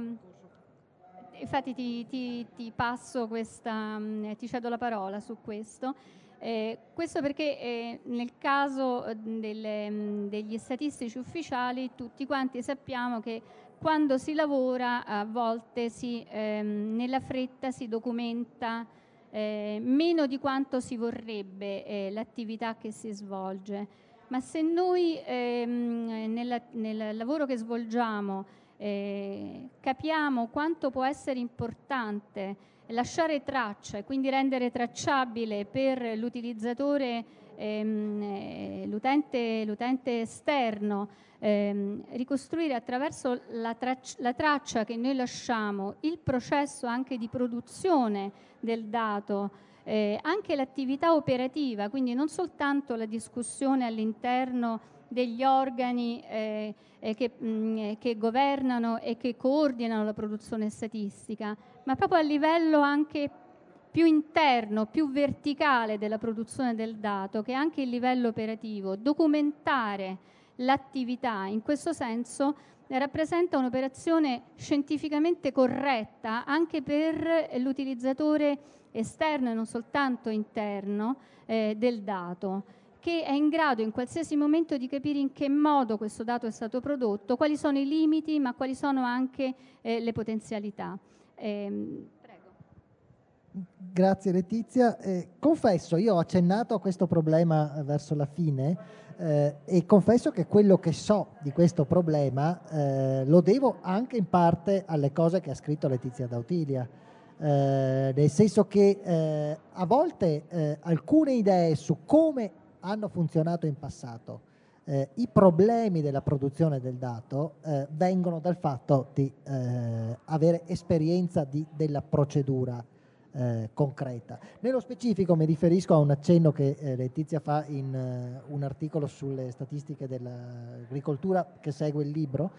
infatti ti, ti, ti passo questa, mm, eh, ti cedo la parola su questo. Eh, questo perché eh, nel caso eh, delle, mm, degli statistici ufficiali tutti quanti sappiamo che quando si lavora a volte si, ehm, nella fretta si documenta eh, meno di quanto si vorrebbe eh, l'attività che si svolge, ma se noi ehm, nella, nel lavoro che svolgiamo eh, capiamo quanto può essere importante lasciare traccia e quindi rendere tracciabile per l'utilizzatore, ehm, eh, l'utente, l'utente, esterno, ehm, ricostruire attraverso la, trac- la traccia che noi lasciamo il processo anche di produzione del dato. Eh, anche l'attività operativa, quindi non soltanto la discussione all'interno degli organi eh, eh che, mh, mm, eh, che, governano e che coordinano la produzione statistica, ma proprio a livello anche più interno, più verticale della produzione del dato, che è anche il livello operativo. Documentare l'attività in questo senso rappresenta un'operazione scientificamente corretta anche per l'utilizzatore esterno e non soltanto interno eh, del dato che è in grado in qualsiasi momento di capire in che modo questo dato è stato prodotto, quali sono i limiti, ma quali sono anche eh, le potenzialità. Eh, Grazie Letizia. Eh, confesso, io ho accennato a questo problema verso la fine eh, e confesso che quello che so di questo problema eh, lo devo anche in parte alle cose che ha scritto Letizia Dautilia, eh, nel senso che eh, a volte eh, alcune idee su come hanno funzionato in passato. Eh, I problemi della produzione del dato eh, vengono dal fatto di eh, avere esperienza di, della procedura eh, concreta. Nello specifico mi riferisco a un accenno che eh, Letizia fa in eh, un articolo sulle statistiche dell'agricoltura che segue il libro,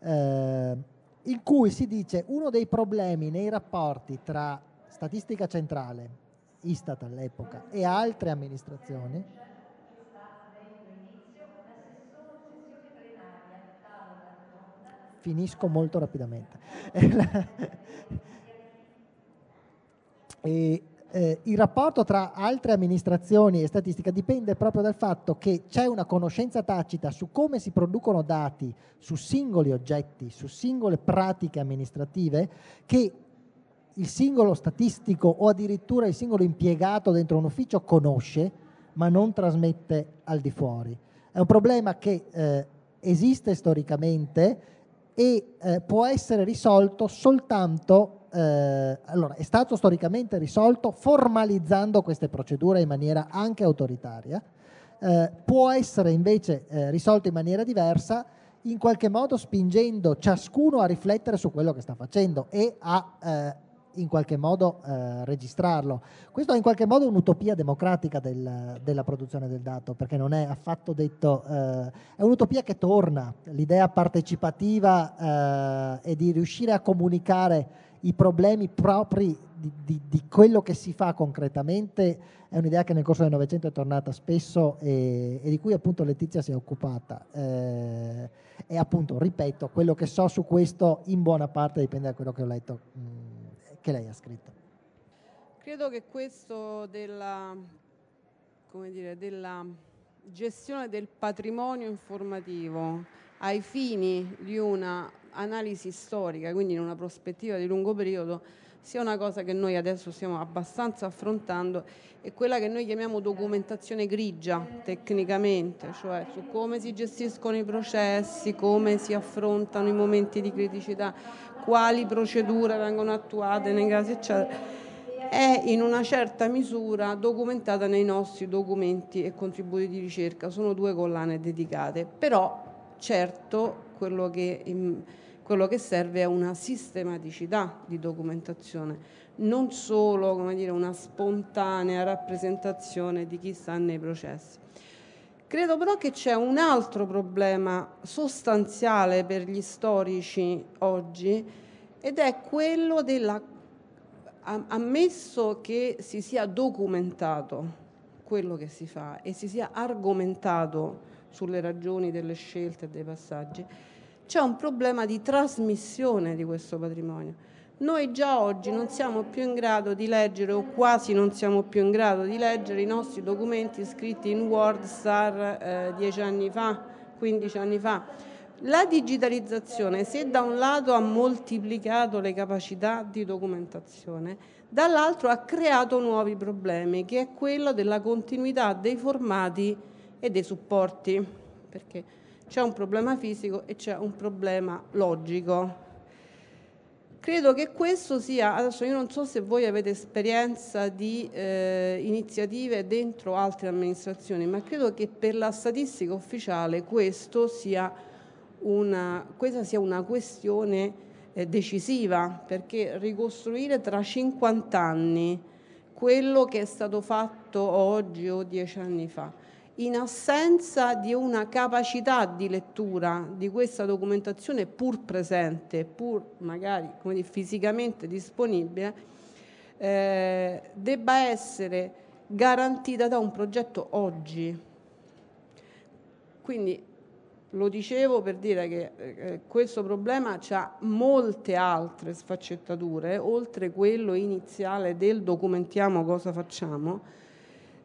in cui si dice uno dei problemi nei rapporti tra statistica centrale, Istat all'epoca, e altre amministrazioni finisco molto rapidamente. e, eh, il rapporto tra altre amministrazioni e statistica dipende proprio dal fatto che c'è una conoscenza tacita su come si producono dati su singoli oggetti, su singole pratiche amministrative che il singolo statistico o addirittura il singolo impiegato dentro un ufficio conosce ma non trasmette al di fuori. È un problema che eh, esiste storicamente e eh, può essere risolto soltanto, eh, allora è stato storicamente risolto formalizzando queste procedure in maniera anche autoritaria, eh, può essere invece eh, risolto in maniera diversa in qualche modo spingendo ciascuno a riflettere su quello che sta facendo e a eh, in qualche modo eh, registrarlo. Questo è in qualche modo un'utopia democratica del, della produzione del dato, perché non è affatto detto, eh, è un'utopia che torna, l'idea partecipativa eh, è di riuscire a comunicare i problemi propri di, di, di, quello che si fa concretamente, è un'idea che nel corso del Novecento è tornata spesso e, e, di cui appunto Letizia si è occupata. Eh, e appunto, ripeto, quello che so su questo in buona parte dipende da quello che ho letto che lei ha scritto. Credo che questo della, dire, della gestione del patrimonio informativo ai fini di una analisi storica, quindi in una prospettiva di lungo periodo, sia una cosa che noi adesso stiamo abbastanza affrontando, è quella che noi chiamiamo documentazione grigia tecnicamente, cioè su come si gestiscono i processi, come si affrontano i momenti di criticità, quali procedure vengono attuate nei casi eccetera è in una certa misura documentata nei nostri documenti e contributi di ricerca, sono due collane dedicate, però certo quello che mm, quello che serve è una sistematicità di documentazione, non solo dire, una spontanea rappresentazione di chi sta nei processi. Credo però che c'è un altro problema sostanziale per gli storici oggi ed è quello della ammesso che si sia documentato quello che si fa e si sia argomentato sulle ragioni delle scelte e dei passaggi, c'è un problema di trasmissione di questo patrimonio. Noi già oggi non siamo più in grado di leggere o quasi non siamo più in grado di leggere i nostri documenti scritti in WordStar Star eh, 10 anni fa, 15 anni fa. La digitalizzazione, se da un lato ha moltiplicato le capacità di documentazione, dall'altro ha creato nuovi problemi, che è quello della continuità dei formati e dei supporti. Perché c'è un problema fisico e c'è un problema logico. Credo che questo sia, adesso io non so se voi avete esperienza di eh, iniziative dentro altre amministrazioni, ma credo che per la statistica ufficiale sia una, questa sia una questione eh, decisiva, perché ricostruire tra 50 anni quello che è stato fatto oggi o dieci anni fa in assenza di una capacità di lettura di questa documentazione pur presente, pur magari dire, fisicamente disponibile, eh, debba essere garantita da un progetto oggi. Quindi lo dicevo per dire che eh, questo problema ha molte altre sfaccettature, oltre quello iniziale del documentiamo cosa facciamo.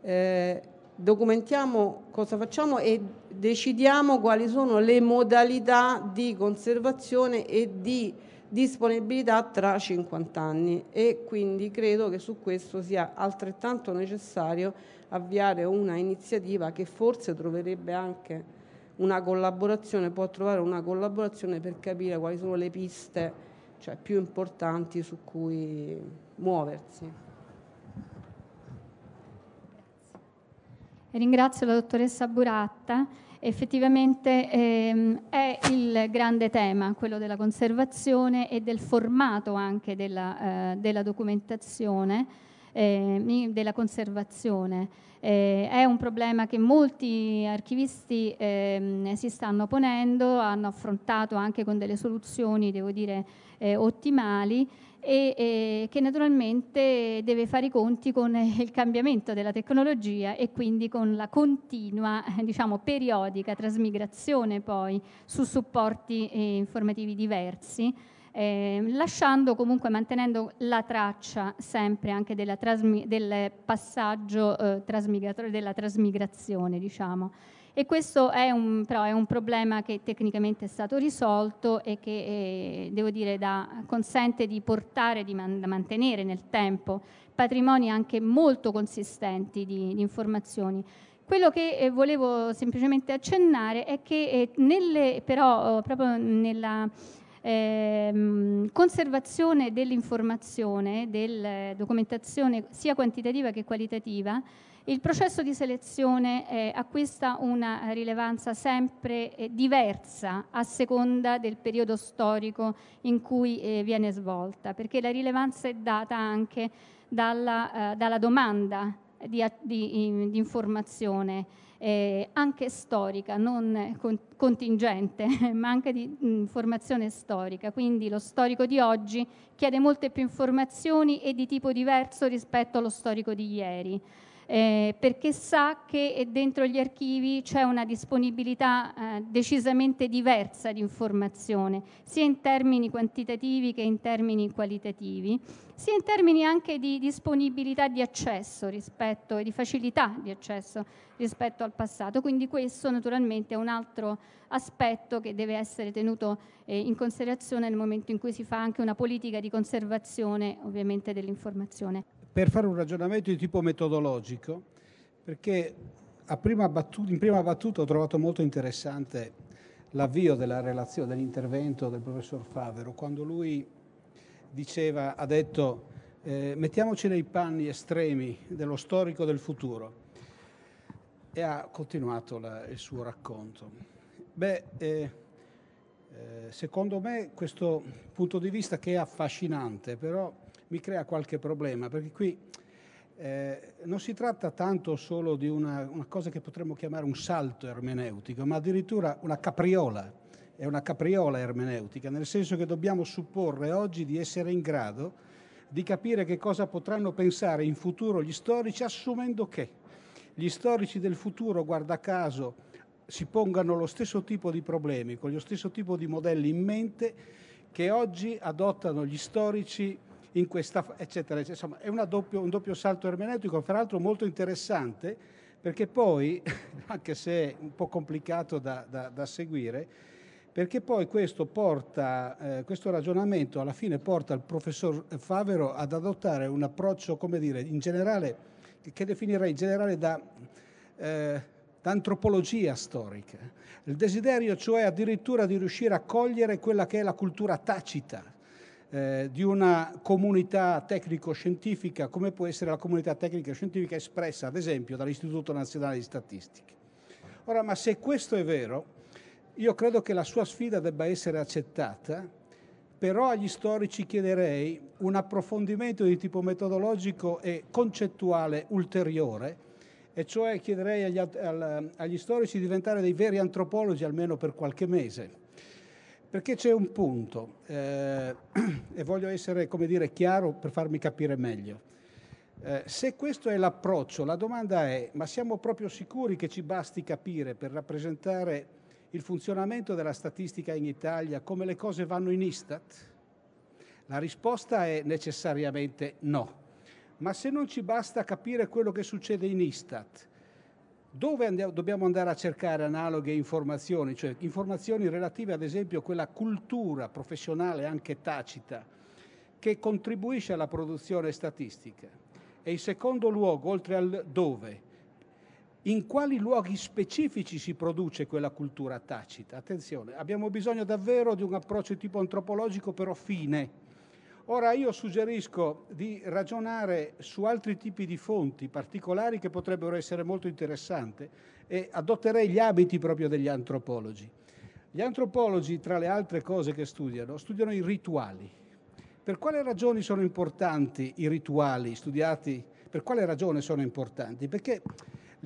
Eh, documentiamo cosa facciamo e decidiamo quali sono le modalità di conservazione e di disponibilità tra 50 anni e quindi credo che su questo sia altrettanto necessario avviare una iniziativa che forse troverebbe anche una collaborazione, può trovare una collaborazione per capire quali sono le piste cioè, più importanti su cui muoversi. ringrazio la dottoressa Buratta, effettivamente ehm, è il grande tema, quello della conservazione e del formato anche della, eh, della documentazione, eh, della conservazione. Eh, è un problema che molti archivisti ehm, si stanno ponendo, hanno affrontato anche con delle soluzioni, devo dire, eh, ottimali e eh, che naturalmente deve fare i conti con eh, il cambiamento della tecnologia e quindi con la continua, eh, diciamo, periodica trasmigrazione poi su supporti eh, informativi diversi. Eh, lasciando comunque, mantenendo la traccia sempre anche del passaggio eh, della trasmigrazione, diciamo. E questo è un, però è un problema che tecnicamente è stato risolto e che eh, devo dire da, consente di portare, di man, mantenere nel tempo patrimoni anche molto consistenti di, di informazioni. Quello che eh, volevo semplicemente accennare è che eh, nelle, però oh, proprio nella ehm, conservazione dell'informazione, della eh, documentazione sia quantitativa che qualitativa, il processo di selezione eh, acquista una rilevanza sempre eh, diversa a seconda del periodo storico in cui eh, viene svolta, perché la rilevanza è data anche dalla, eh, dalla domanda di, di, di informazione. Eh, anche storica, non con, contingente, ma anche di informazione storica. Quindi lo storico di oggi chiede molte più informazioni e di tipo diverso rispetto allo storico di ieri eh, perché sa che dentro gli archivi c'è una disponibilità eh, decisamente diversa di informazione, sia in termini quantitativi che in termini qualitativi, sia in termini anche di disponibilità di accesso rispetto, e di facilità di accesso rispetto al passato. Quindi questo naturalmente è un altro aspetto che deve essere tenuto eh, in considerazione nel momento in cui si fa anche una politica di conservazione ovviamente dell'informazione per fare un ragionamento di tipo metodologico, perché prima battuta, in prima battuta ho trovato molto interessante l'avvio della relazione, dell'intervento del professor Favero, quando lui diceva, ha detto, eh, mettiamoci nei panni estremi dello storico del futuro e ha continuato la, il suo racconto. Beh, eh, eh secondo me questo punto di vista che è affascinante, però mi crea qualche problema, perché qui eh, non si tratta tanto solo di una, una cosa che potremmo chiamare un salto ermeneutico, ma addirittura una capriola. È una capriola ermeneutica, nel senso che dobbiamo supporre oggi di essere in grado di capire che cosa potranno pensare in futuro gli storici, assumendo che gli storici del futuro, guarda caso, si pongano lo stesso tipo di problemi, con lo stesso tipo di modelli in mente che oggi adottano gli storici in questa, eccetera, eccetera. Insomma, è doppio, un doppio salto ermeneutico, fra l'altro molto interessante, perché poi, anche se è un po' complicato da, da, da seguire, perché poi questo, porta, eh, questo, ragionamento alla fine porta il professor Favero ad adottare un approccio, come dire, in generale, che definirei in generale da... Eh, d'antropologia storica, il desiderio cioè addirittura di riuscire a cogliere quella che è la cultura tacita, eh, di una comunità tecnico-scientifica come può essere la comunità tecnico-scientifica espressa ad esempio dall'Istituto Nazionale di Statistica. Ora, ma se questo è vero, io credo che la sua sfida debba essere accettata, però agli storici chiederei un approfondimento di tipo metodologico e concettuale ulteriore, e cioè chiederei agli, agli storici di diventare dei veri antropologi almeno per qualche mese perché c'è un punto, eh, e voglio essere dire, chiaro per farmi capire meglio. Eh, se questo è l'approccio, la domanda è, ma siamo proprio sicuri che ci basti capire per rappresentare il funzionamento della statistica in Italia come le cose vanno in Istat? La risposta è necessariamente no. Ma se non ci basta capire quello che succede in Istat, dove andiamo, dobbiamo andare a cercare analoghe informazioni, cioè informazioni relative ad esempio a quella cultura professionale anche tacita che contribuisce alla produzione statistica? E in secondo luogo, oltre al dove, in quali luoghi specifici si produce quella cultura tacita? Attenzione, abbiamo bisogno davvero di un approccio di tipo antropologico però fine, Ora io suggerisco di ragionare su altri tipi di fonti particolari che potrebbero essere molto interessanti e adotterei gli abiti proprio degli antropologi. Gli antropologi, tra le altre cose che studiano, studiano i rituali. Per quale ragione sono importanti i rituali studiati? Per quale ragione sono importanti? Perché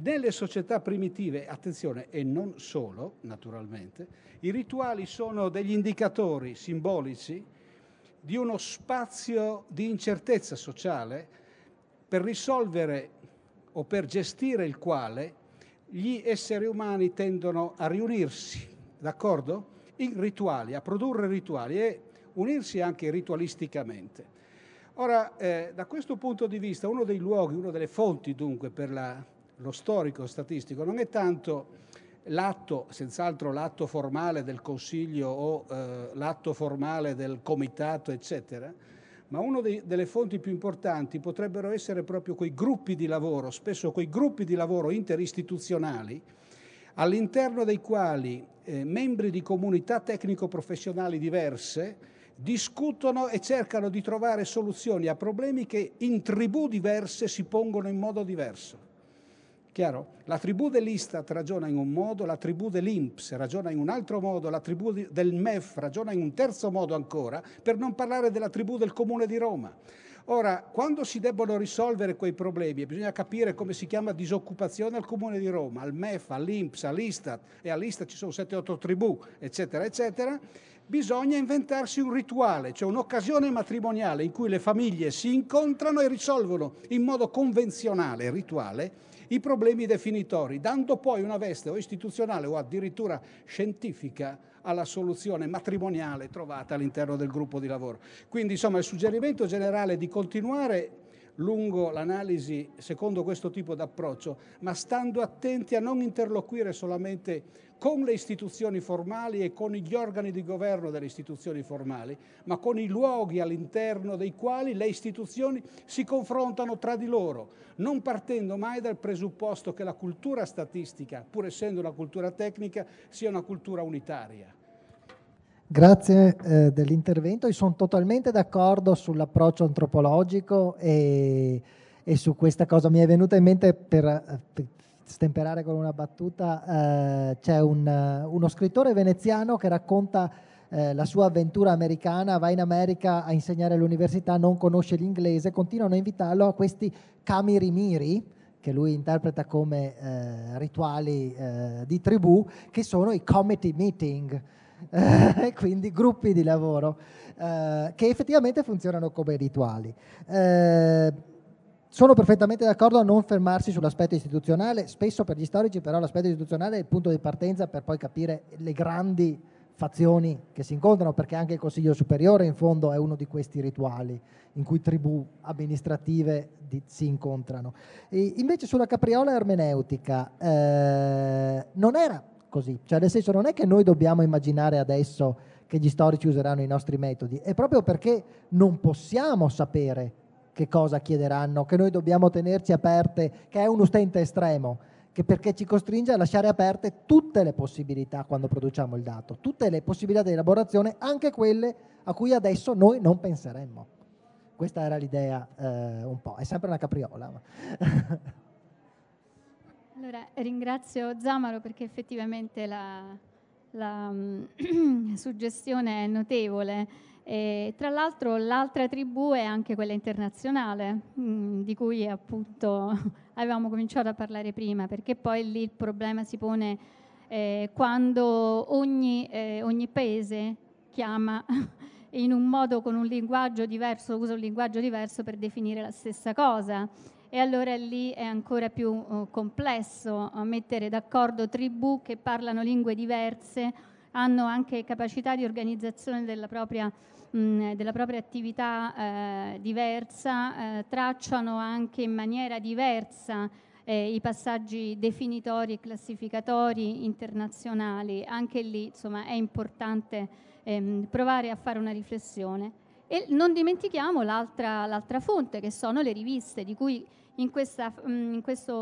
nelle società primitive, attenzione, e non solo, naturalmente, i rituali sono degli indicatori simbolici di uno spazio di incertezza sociale per risolvere o per gestire il quale gli esseri umani tendono a riunirsi, d'accordo? In rituali, a produrre rituali e unirsi anche ritualisticamente. Ora, eh, da questo punto di vista, uno dei luoghi, una delle fonti dunque per la, lo storico statistico non è tanto l'atto, senz'altro l'atto formale del Consiglio o eh, l'atto formale del Comitato, eccetera, ma una delle fonti più importanti potrebbero essere proprio quei gruppi di lavoro, spesso quei gruppi di lavoro interistituzionali, all'interno dei quali eh, membri di comunità tecnico-professionali diverse discutono e cercano di trovare soluzioni a problemi che in tribù diverse si pongono in modo diverso. Chiaro? La tribù dell'Istat ragiona in un modo, la tribù dell'Inps ragiona in un altro modo, la tribù del MEF ragiona in un terzo modo ancora, per non parlare della tribù del Comune di Roma. Ora, quando si debbono risolvere quei problemi, bisogna capire come si chiama disoccupazione al Comune di Roma, al MEF, all'Inps, all'Istat, e all'Istat ci sono 7-8 tribù, eccetera, eccetera, bisogna inventarsi un rituale, cioè un'occasione matrimoniale in cui le famiglie si incontrano e risolvono in modo convenzionale rituale i problemi definitori, dando poi una veste o istituzionale o addirittura scientifica alla soluzione matrimoniale trovata all'interno del gruppo di lavoro. Quindi insomma il suggerimento generale è di continuare lungo l'analisi secondo questo tipo di approccio, ma stando attenti a non interloquire solamente con le istituzioni formali e con gli organi di governo delle istituzioni formali, ma con i luoghi all'interno dei quali le istituzioni si confrontano tra di loro, non partendo mai dal presupposto che la cultura statistica, pur essendo una cultura tecnica, sia una cultura unitaria. Grazie eh, dell'intervento, Io sono totalmente d'accordo sull'approccio antropologico e, e, su questa cosa mi è venuta in mente per, per eh, stemperare con una battuta, eh, c'è un, eh, uno scrittore veneziano che racconta eh, la sua avventura americana, va in America a insegnare all'università, non conosce l'inglese, continuano a invitarlo a questi camirimiri, che lui interpreta come eh, rituali eh, di tribù, che sono i committee meeting. quindi gruppi di lavoro eh, che effettivamente funzionano come rituali. Eh, sono perfettamente d'accordo a non fermarsi sull'aspetto istituzionale, spesso per gli storici però l'aspetto istituzionale è il punto di partenza per poi capire le grandi fazioni che si incontrano, perché anche il Consiglio Superiore in fondo è uno di questi rituali in cui tribù amministrative di, si incontrano. E invece sulla capriola ermeneutica eh, non era così, cioè nel senso non è che noi dobbiamo immaginare adesso che gli storici useranno i nostri metodi, è proprio perché non possiamo sapere che cosa chiederanno, che noi dobbiamo tenerci aperte, che è un utente estremo, che perché ci costringe a lasciare aperte tutte le possibilità quando produciamo il dato, tutte le possibilità di elaborazione, anche quelle a cui adesso noi non penseremmo. Questa era l'idea eh, un po', è sempre una capriola. allora, ringrazio Zamaro perché effettivamente la, la mm, suggestione è notevole. E, tra l'altro l'altra tribù è anche quella internazionale, mm, di cui appunto avevamo cominciato a parlare prima, perché poi lì il problema si pone eh, quando ogni, eh, ogni paese chiama in un modo con un linguaggio diverso, usa un linguaggio diverso per definire la stessa cosa. E allora lì è ancora più uh, complesso uh, mettere d'accordo tribù che parlano lingue diverse, hanno anche capacità di organizzazione della propria mh, della propria attività eh, diversa, eh, tracciano anche in maniera diversa eh, i passaggi definitori e classificatori internazionali. Anche lì insomma, è importante ehm, provare a fare una riflessione. E non dimentichiamo l'altra, l'altra, fonte che sono le riviste, di cui in, questa, in questo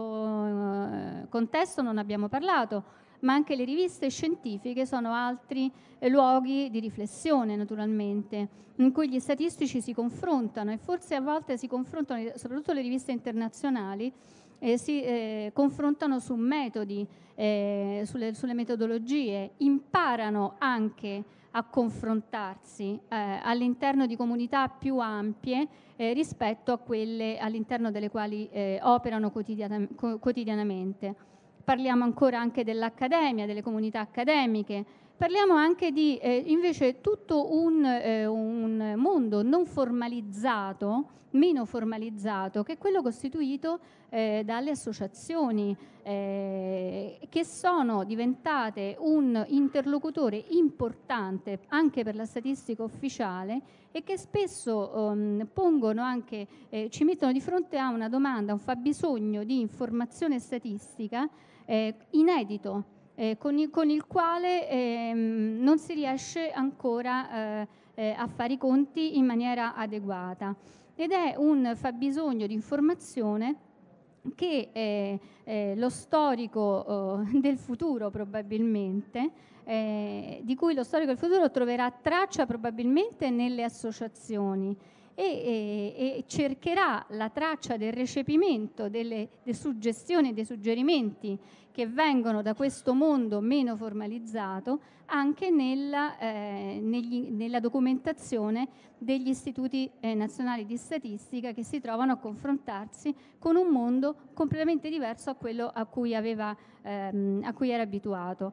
eh, contesto non abbiamo parlato ma anche le riviste scientifiche sono altri eh, luoghi di riflessione naturalmente, in cui gli statistici si confrontano e forse a volte si confrontano, eh, soprattutto le riviste internazionali, eh, si eh, confrontano su metodi, eh, sulle, sulle, metodologie, imparano anche a confrontarsi eh, all'interno di comunità più ampie rispetto a quelle all'interno delle quali operano quotidian- quotidianamente parliamo ancora anche dell'accademia, delle comunità accademiche, parliamo anche di eh, invece tutto un, eh, un, mondo non formalizzato, meno formalizzato, che è quello costituito eh, dalle associazioni eh, che sono diventate un interlocutore importante anche per la statistica ufficiale e che spesso ehm, pongono anche, eh, ci mettono di fronte a una domanda, un fabbisogno di informazione statistica eh, inedito, eh, con, il, con, il, quale ehm, non si riesce ancora eh, eh, a fare i conti in maniera adeguata. Ed è un fabbisogno di informazione che eh, eh, lo storico eh, del futuro probabilmente, eh, di cui lo storico del futuro troverà traccia probabilmente nelle associazioni e, e, e cercherà la traccia del recepimento delle, delle suggestioni e dei suggerimenti che vengono da questo mondo meno formalizzato anche nella, eh, negli, nella documentazione degli istituti eh, nazionali di statistica che si trovano a confrontarsi con un mondo completamente diverso a quello a cui, aveva, ehm, a cui era abituato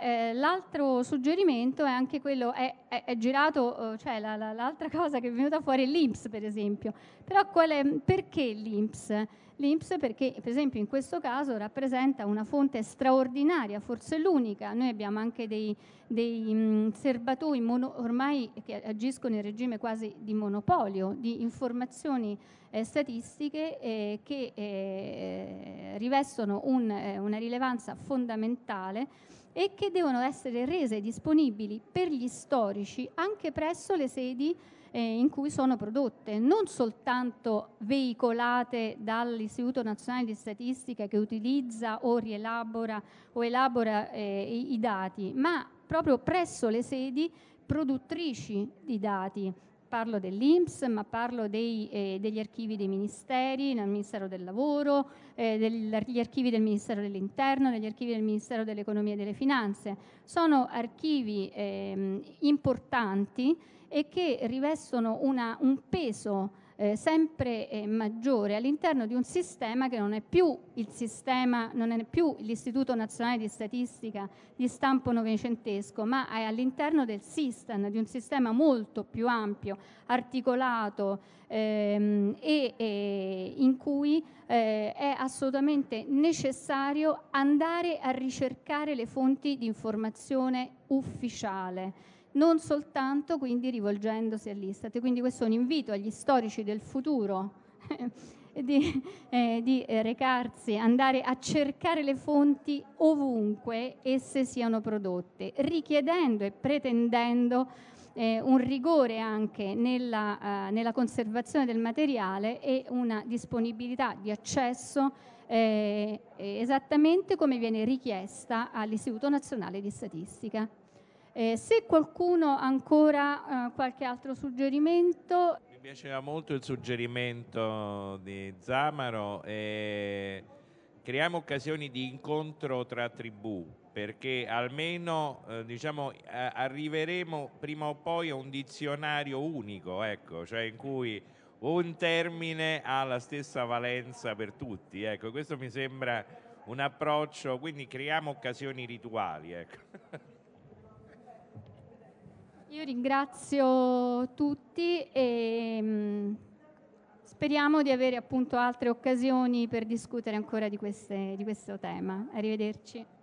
eh, l'altro suggerimento è anche quello, è, è, è girato, eh, cioè la, la, l'altra cosa che è venuta fuori è l'IMPS per esempio, però è, perché l'IMPS? L'IMPS perché per esempio in questo caso rappresenta una fonte straordinaria, forse l'unica, noi abbiamo anche dei, dei mh, mm, serbatoi mono, ormai che agiscono in regime quasi di monopolio, di informazioni eh, statistiche eh, che eh, rivestono un, eh, una rilevanza fondamentale e che devono essere rese disponibili per gli storici anche presso le sedi eh, in cui sono prodotte, non soltanto veicolate dall'Istituto Nazionale di Statistica che utilizza o rielabora o elabora eh, i dati, ma proprio presso le sedi produttrici di dati Parlo dell'INPS, ma parlo dei, eh, degli archivi dei ministeri, del Ministero del Lavoro, eh, degli archivi del Ministero dell'Interno, degli archivi del Ministero dell'Economia e delle Finanze. Sono archivi eh, importanti e che rivestono una, un peso eh, sempre eh, maggiore all'interno di un sistema che non è più il sistema, non è più l'Istituto Nazionale di Statistica di stampo novecentesco, ma è all'interno del SISTAN, di un sistema molto più ampio, articolato ehm, e, e, in cui eh, è assolutamente necessario andare a ricercare le fonti di informazione ufficiale non soltanto quindi rivolgendosi all'Istat. Quindi questo è un invito agli storici del futuro di, eh, di recarsi, andare a cercare le fonti ovunque esse siano prodotte, richiedendo e pretendendo eh, un rigore anche nella, eh, nella, conservazione del materiale e una disponibilità di accesso eh, esattamente come viene richiesta all'Istituto Nazionale di Statistica. Eh, se qualcuno ha ancora eh, qualche altro suggerimento. Mi piaceva molto il suggerimento di Zamaro. Eh, creiamo occasioni di incontro tra tribù perché almeno eh, diciamo, arriveremo prima o poi a un dizionario unico, ecco, cioè in cui un termine ha la stessa valenza per tutti. Ecco, questo mi sembra un approccio, quindi creiamo occasioni rituali. Ecco. Io ringrazio tutti e mm, speriamo di avere appunto altre occasioni per discutere ancora di, queste, di questo tema. Arrivederci.